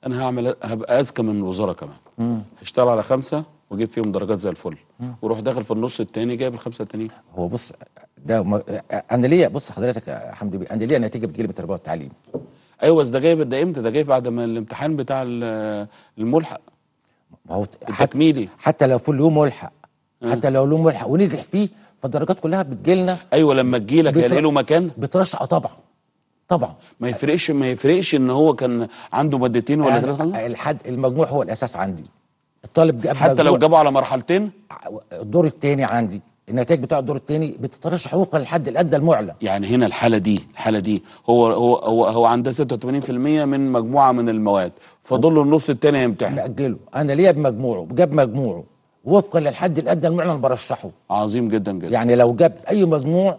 A: انا هعمل هبقى اذكى من الوزاره كمان مم. هشتغل على خمسه واجيب فيهم درجات زي الفل واروح داخل في النص الثاني جايب الخمسه التانيين
B: هو بص ده ما انا ليا بص حضرتك يا
A: حمد بي انا ليا نتيجه بتجيلي من التربيه والتعليم ايوه بس ده جاي ده امتى ده جاي بعد ما الامتحان بتاع
B: الملحق ما هو التكميلي حتى لو فول له ملحق آه. حتى لو له ملحق ونجح فيه فالدرجات كلها بتجيلنا
A: ايوه لما تجيلك بتر... له مكان
B: بترشح طبعا طبعا
A: ما يفرقش ما يفرقش ان هو كان عنده مادتين ولا
B: ثلاثه الحد المجموع هو الاساس عندي الطالب جاب حتى لو جابه على مرحلتين الدور الثاني عندي النتائج بتاع الدور الثاني بتترشح وفقا للحد الادنى المعلى
A: يعني هنا الحاله دي الحاله دي هو هو هو, هو عندها 86% من مجموعه من المواد فاضل
B: له النص الثاني يمتحن ناجله انا ليا بمجموعه جاب مجموعه وفقا للحد الادنى المعلن برشحه عظيم جدا جدا يعني لو جاب اي مجموع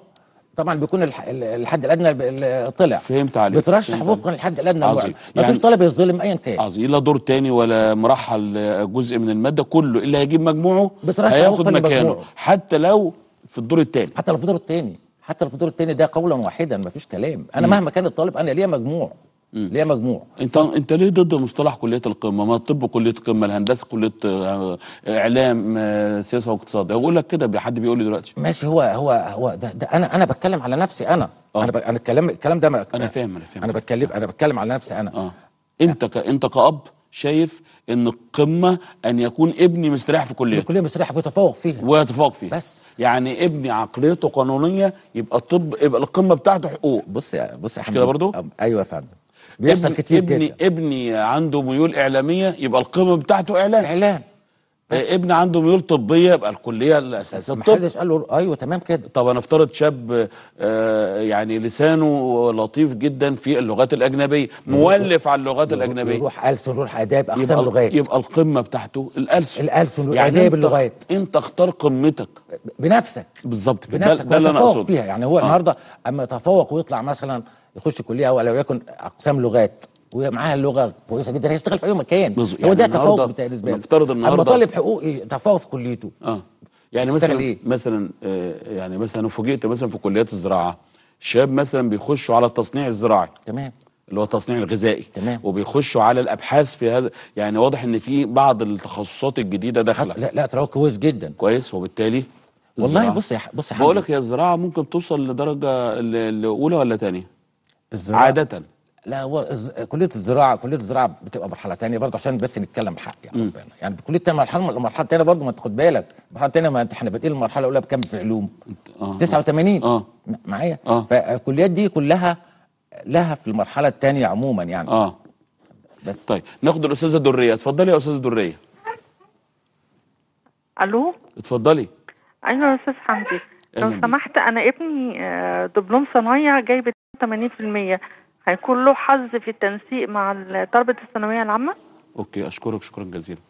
B: طبعا بيكون الحد الادنى طلع فهمت عليك بترشح وفقا للحد الادنى عظيم ما يعني فيش طالب يظلم ايا كان عظيم
A: لا دور تاني ولا مرحل جزء من الماده كله اللي هيجيب مجموعه بترشح هياخد مكانه
B: حتى لو في الدور التاني حتى لو في الدور التاني حتى لو في الدور التاني ده قولا واحدا ما فيش كلام انا م. مهما كان الطالب انا ليا مجموع ليه مجموع انت انت ليه ضد مصطلح
A: كليه القمه ما الطب كليه قمه الهندسه كليه آه، آه، اعلام آه، سياسه واقتصاد اقول لك كده حد بيقول لي دلوقتي
B: ماشي هو هو هو ده, ده انا انا بتكلم على نفسي انا
A: أوه. انا ب... انا الكلام الكلام ده ما... انا فاهم انا فاهم انا بتكلم انا بتكلم على نفسي انا أوه. انت ك... انت كاب شايف ان القمه ان يكون ابني مستريح في كليه
B: الكليه مستريح ويتفوق فيها
A: ويتفوق فيها بس يعني ابني عقليته قانونيه يبقى الطب يبقى القمه بتاعته حقوق بص يا بص يا مش كده برضه ايوه يا فندم بيحصل كتير ابني كده. ابني عنده ميول اعلاميه يبقى القمه بتاعته اعلام اعلام ابني آه، ابن عنده ميول طبيه يبقى الكليه الاساسيه الطب محدش قال له ايوه تمام كده طب انا افترض شاب آه، يعني لسانه لطيف جدا في اللغات الاجنبيه مولف على اللغات يروح الاجنبيه يروح ألسن يروح اداب احسن لغات يبقى القمه بتاعته الألسن الألسن يعني اداب اللغات انت اختار
B: قمتك بنفسك
A: بالظبط كده بنفسك ده اللي انا اقصده فيها يعني هو آه. النهارده
B: اما يتفوق ويطلع مثلا يخش كليه او لو يكن اقسام لغات ومعاها اللغه كويسه جدا هيشتغل في اي مكان هو يعني ده تفوق بتاع الاسباب نفترض النهارده اما طالب حقوق تفوق في كليته اه
A: يعني مثلا إيه؟ مثلا آه، يعني مثلا فوجئت مثلا في كليات الزراعه شباب مثلا بيخشوا على التصنيع الزراعي تمام اللي هو التصنيع الغذائي تمام وبيخشوا على الابحاث في هذا يعني واضح ان في بعض التخصصات الجديده داخله لا لا تراه كويس جدا كويس وبالتالي
B: والله بص يا
A: بص يا بقول لك هي الزراعه ممكن توصل لدرجه الاولى ولا ثانيه الزراعة عادة
B: لا هو كليه الزراعه كليه الزراعه بتبقى مرحله ثانيه برضه عشان بس نتكلم بحق يعني م. يعني كليه مرحله مرحله ثانيه برضه ما تاخد بالك مرحله تانية ما احنا بادئين المرحله الاولى بكام في العلوم؟ آه 89 اه معايا آه فالكليات دي كلها لها في المرحله الثانيه عموما يعني اه بس طيب ناخد
A: الاستاذه دريه اتفضلي يا استاذه دريه الو اتفضلي
B: ايوه يا استاذ حمدي لو سمحت انا ابني آه، دبلوم صنايع جايب 80% هيكون له حظ في التنسيق مع طلبة الثانوية العامة؟
A: أوكي أشكرك شكرا جزيلا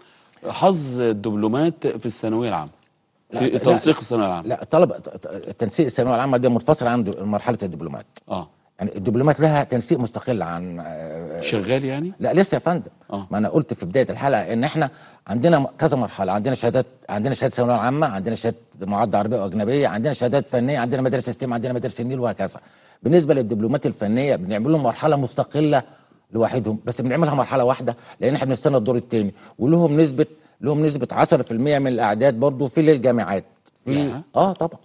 A: حظ الدبلومات في الثانوية العامة
B: في تنسيق الثانويه العامه لا طلب التنسيق الثانويه العامه ده منفصل عن مرحله الدبلومات اه يعني الدبلومات لها تنسيق مستقل عن آه، شغال يعني؟ لا لسه يا فندم آه. ما انا قلت في بدايه الحلقه ان احنا عندنا كذا مرحله عندنا شهادات عندنا شهادات ثانويه عامه عندنا شهادات معادله عربيه واجنبيه عندنا شهادات فنيه عندنا مدارس ستيم عندنا مدارس النيل وهكذا بالنسبه للدبلومات الفنيه بنعمل لهم مرحله مستقله لوحدهم بس بنعملها مرحله واحده لان احنا بنستنى الدور الثاني ولهم نسبه لهم نسبه 10% من الاعداد برضه في للجامعات في اه طبعا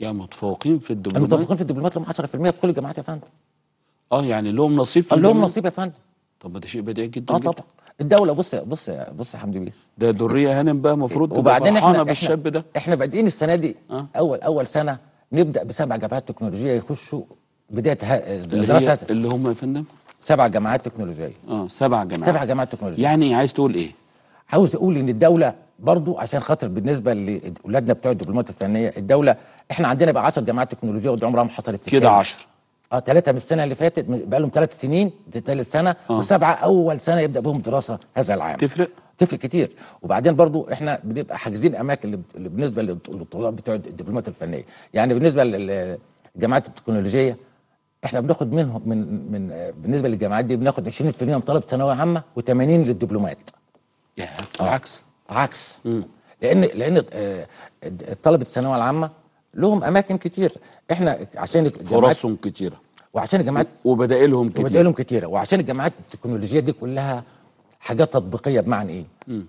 B: يا متفوقين في الدبلومات متفوقين في الدبلومات لهم 10% في كل الجامعات يا فندم
A: اه يعني لهم نصيب في آه، لهم نصيب يا فندم طب ما ده شيء بديهي جدا اه طبعا
B: الدوله بص بص بص يا حمدي بيه
A: ده دريه هانم بقى المفروض وبعدين احنا بالشاب
B: ده احنا بادئين السنه دي أه؟ اول اول سنه نبدا بسبع جامعات تكنولوجيه يخشوا بدايه الدراسه اللي هم يا فندم سبع جامعات تكنولوجيه اه سبع جامعات سبع جامعات تكنولوجيه يعني عايز تقول ايه؟ عاوز اقول ان الدوله برضو عشان خاطر بالنسبه لاولادنا بتوع الدبلومات الفنيه الدوله احنا عندنا بقى 10 جامعات تكنولوجيه ودي عمرها ما حصلت كده 10 اه ثلاثه من السنه اللي فاتت بقى لهم ثلاث سنين ثالث سنه آه. وسبعه اول سنه يبدا بهم دراسه هذا العام تفرق تفرق كتير وبعدين برضو احنا بنبقى حاجزين اماكن اللي بالنسبه للطلاب بتوع الدبلومات الفنيه يعني بالنسبه للجامعات التكنولوجيه احنا بناخد منهم من من بالنسبه للجامعات دي بناخد 20% من طلبه ثانويه عامه و80 للدبلومات يا آه. عكس عكس لان لان آه، طلبه الثانويه العامه لهم اماكن كتير احنا عشان فرصهم كتيره وعشان الجامعات وبدائلهم كتير وبدائلهم كتيره وعشان الجامعات التكنولوجيا دي كلها حاجات تطبيقيه بمعنى ايه؟ مم.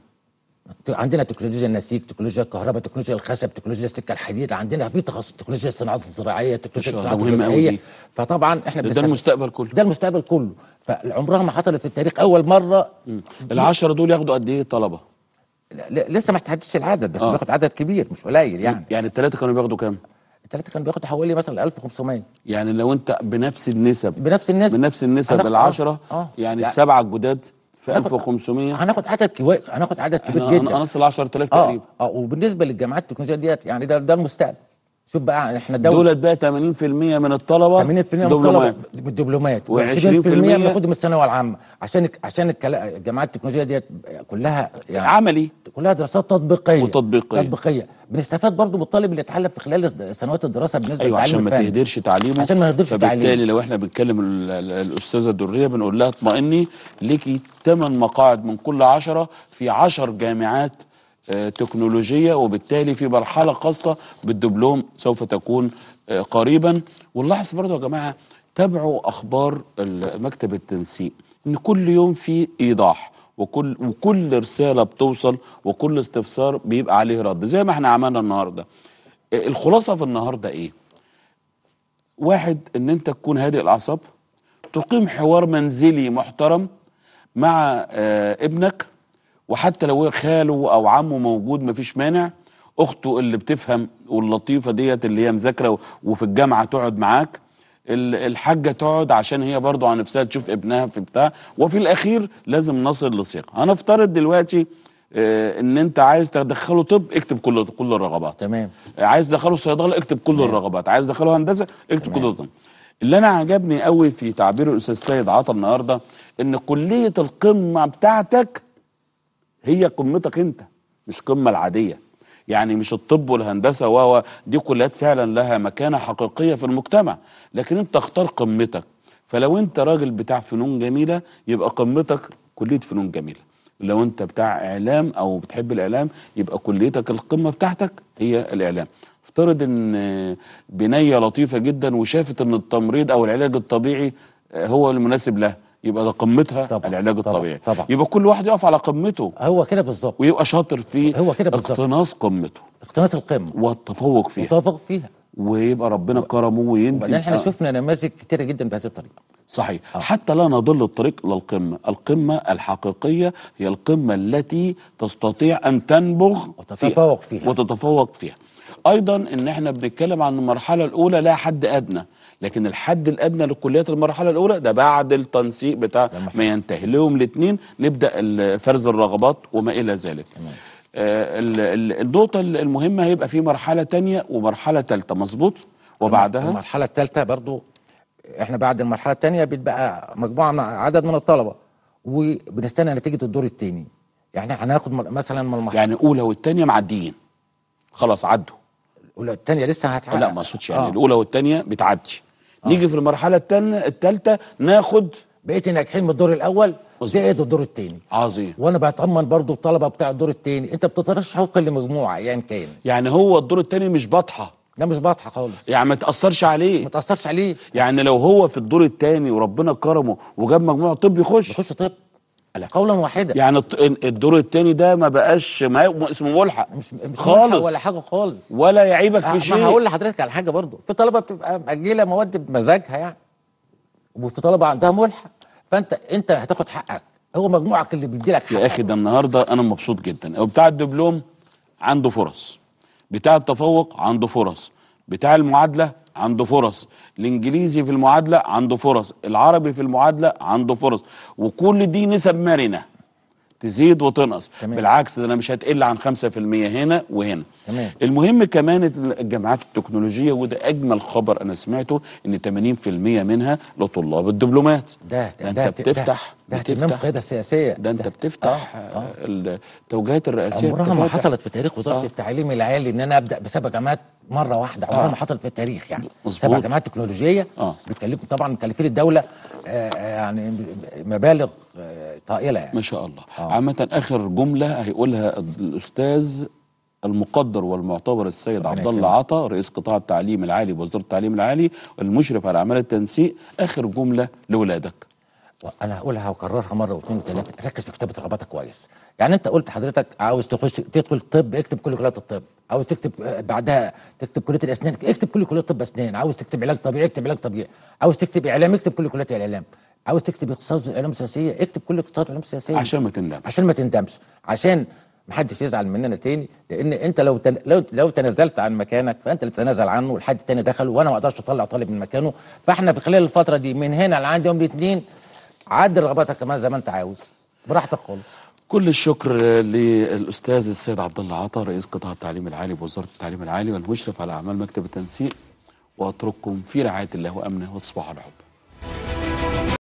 B: عندنا تكنولوجيا النسيج، تكنولوجيا الكهرباء، تكنولوجيا الخشب، تكنولوجيا السكه الحديد، عندنا في تخصص تكنولوجيا الصناعات الزراعيه، تكنولوجيا الصناعات الغذائيه فطبعا احنا ده, ده المستقبل كله ده المستقبل كله فعمرها ما حصلت في التاريخ اول مره العشرة دول ياخدوا قد ايه طلبه؟ لسه ما تحددش العدد بس آه. بياخد عدد كبير مش
A: قليل يعني يعني الثلاثه كانوا بياخدوا كام؟
B: الثلاثه كانوا بياخدوا حوالي مثلا 1500
A: يعني لو انت بنفس النسب بنفس النسب بنفس النسب العشرة آه،,
B: آه. يعني, يعني السبعه
A: الجداد في
B: 1500 هناخد عدد كوي... هناخد عدد كبير جدا انا نص
A: ال 10000 تقريبا
B: اه وبالنسبه للجامعات التكنولوجيه ديت يعني ده ده المستقبل شوف بقى احنا دولت بقى 80% من الطلبه 80% من الطلبه بالدبلومات و20% بياخدوا من الثانويه العامه عشان عشان الجامعات التكنولوجيه ديت كلها يعني عملي كلها دراسات تطبيقيه وتطبيقيه تطبيقيه بنستفاد برضو من الطالب اللي اتعلم في خلال سنوات الدراسه بالنسبه أيوة للتعليم عشان ما تهدرش تعليمه عشان ما تهدرش تعليمه فبالتالي
A: لو احنا بنتكلم الاستاذه الدريه بنقول لها اطمئني ليكي 8 مقاعد من كل 10 في 10 جامعات آه، تكنولوجية وبالتالي في مرحلة خاصة بالدبلوم سوف تكون آه، قريبا ونلاحظ برضو يا جماعة تابعوا أخبار مكتب التنسيق إن كل يوم في إيضاح وكل وكل رسالة بتوصل وكل استفسار بيبقى عليه رد زي ما احنا عملنا النهاردة آه، الخلاصة في النهاردة إيه واحد إن أنت تكون هادئ الأعصاب تقيم حوار منزلي محترم مع ابنك وحتى لو خاله او عمه موجود مفيش مانع اخته اللي بتفهم واللطيفه ديت اللي هي مذاكره وفي الجامعه تقعد معاك الحاجه تقعد عشان هي برضه على نفسها تشوف ابنها في بتاع وفي الاخير لازم نصل لصيغه هنفترض دلوقتي آه، ان انت عايز تدخله طب اكتب كل كل الرغبات تمام عايز تدخله صيدله اكتب كل تمام. الرغبات عايز تدخله هندسه اكتب تمام. كل الرغبات اللي انا عجبني قوي في تعبير الاستاذ سيد عطا النهارده ان كليه القمه بتاعتك هي قمتك انت مش قمه العاديه يعني مش الطب والهندسه و دي كليات فعلا لها مكانه حقيقيه في المجتمع لكن انت اختار قمتك فلو انت راجل بتاع فنون جميله يبقى قمتك كليه فنون جميله لو انت بتاع اعلام او بتحب الاعلام يبقى كليتك القمه بتاعتك هي الاعلام افترض ان بنيه لطيفه جدا وشافت ان التمريض او العلاج الطبيعي هو المناسب لها يبقى ده قمتها طبعًا العلاج الطبيعي طبعًا طبعًا يبقى كل واحد يقف على قمته هو كده بالظبط ويبقى شاطر في هو كده بالظبط اقتناص قمته اقتناص القمه والتفوق فيها والتفوق فيها ويبقى ربنا كرمه ويندم وبعدين احنا آه. شفنا
B: نماذج كتيره جدا بهذه الطريقه
A: صحيح أوه. حتى لا نضل الطريق للقمه القمه الحقيقيه هي القمه التي تستطيع ان تنبغ وتتفوق فيها, فيها. وتتفوق فيها ايضا ان احنا بنتكلم عن المرحله الاولى لا حد ادنى لكن الحد الادنى للكليات المرحله الاولى ده بعد التنسيق بتاع ما ينتهي لهم الاثنين نبدا فرز الرغبات وما الى ذلك تمام. آه النقطه المهمه هيبقى
B: في مرحله تانية ومرحله ثالثه مظبوط وبعدها المرحله الثالثه برضو احنا بعد المرحله الثانيه بتبقى مجموعه عدد من الطلبه وبنستنى نتيجه الدور الثاني يعني هناخد مثلا من المرحله يعني الاولى والثانيه معديين خلاص عدوا الاولى والثانيه لسه هتعدي لا ما اقصدش يعني آه. الاولى والثانيه بتعدي آه. نيجي في المرحله الثالثه ناخد بقيت ناجحين من الدور الاول زائد الدور الثاني عظيم وانا بتامن برضو الطلبه بتاع الدور الثاني انت بتترشح وفقا لمجموعه ايا يعني كان يعني
A: هو الدور الثاني مش باطحه
B: لا مش باطحه خالص
A: يعني ما تاثرش عليه ما تاثرش عليه يعني لو هو في الدور الثاني وربنا كرمه وجاب مجموعه طب يخش يخش طب لا قولا واحدا يعني الدور الثاني ده ما بقاش ما اسمه ملحق مش, مش خالص ملحق ولا حاجه
B: خالص ولا يعيبك في آه، شيء هقول لحضرتك على حاجه برضه في طلبه بتبقى مأجله مواد بمزاجها يعني وفي طلبه عندها ملحق فانت انت هتاخد حقك هو مجموعك اللي بيدي
A: لك يا اخي ده النهارده انا مبسوط جدا بتاع الدبلوم عنده فرص بتاع التفوق عنده فرص بتاع المعادلة عنده فرص الإنجليزي في المعادلة عنده فرص العربي في المعادلة عنده فرص وكل دي نسب مرنة تزيد وتنقص تمام. بالعكس ده أنا مش هتقل عن 5% هنا وهنا تمام. المهم كمان الجامعات التكنولوجية وده أجمل خبر أنا سمعته إن 80% منها لطلاب الدبلومات
B: ده ده, ده أنت بتفتح ده اهتمام القياده السياسيه ده انت ده. بتفتح آه. آه. التوجهات الرئاسيه عمرها ما حصلت في تاريخ وزاره آه. التعليم العالي ان انا ابدا بسبع جامعات مره واحده عمرها آه. ما حصلت في التاريخ يعني مزبوط. سبع جامعات تكنولوجيه آه. بتكلم طبعا مكلفين الدوله آه، آه، يعني مبالغ طائله يعني ما شاء الله
A: آه. عامه اخر جمله هيقولها الاستاذ المقدر والمعتبر السيد عبد الله عطا رئيس قطاع التعليم العالي بوزاره التعليم العالي المشرف على اعمال التنسيق
B: اخر جمله لاولادك انا هقولها وكررها مره واثنين وثلاثه ركز في كتابه رغباتك كويس يعني انت قلت حضرتك عاوز تخش تدخل طب اكتب كل كليات الطب عاوز تكتب آه، بعدها تكتب كليه الاسنان اكتب كل كليه طب اسنان عاوز تكتب علاج طبيعي اكتب علاج طبيعي عاوز تكتب اعلام اكتب كل كليات الاعلام عاوز تكتب اقتصاد علوم سياسيه اكتب كل اقتصاد علوم سياسيه عشان ما تندمش عشان ما تندمش عشان محدش يزعل مننا تاني لان انت لو تن... لو لو تنازلت عن مكانك فانت اللي تتنازل عنه والحد تاني دخل وانا ما اقدرش اطلع طالب من مكانه فاحنا في خلال الفتره دي من هنا لعند يوم الاثنين عد رغباتك كمان زي ما انت عاوز براحتك خالص
A: كل الشكر للاستاذ السيد عبد الله عطا رئيس قطاع التعليم العالي بوزاره التعليم العالي والمشرف على اعمال مكتب التنسيق واترككم في رعايه الله وامنه وتصبحوا على حب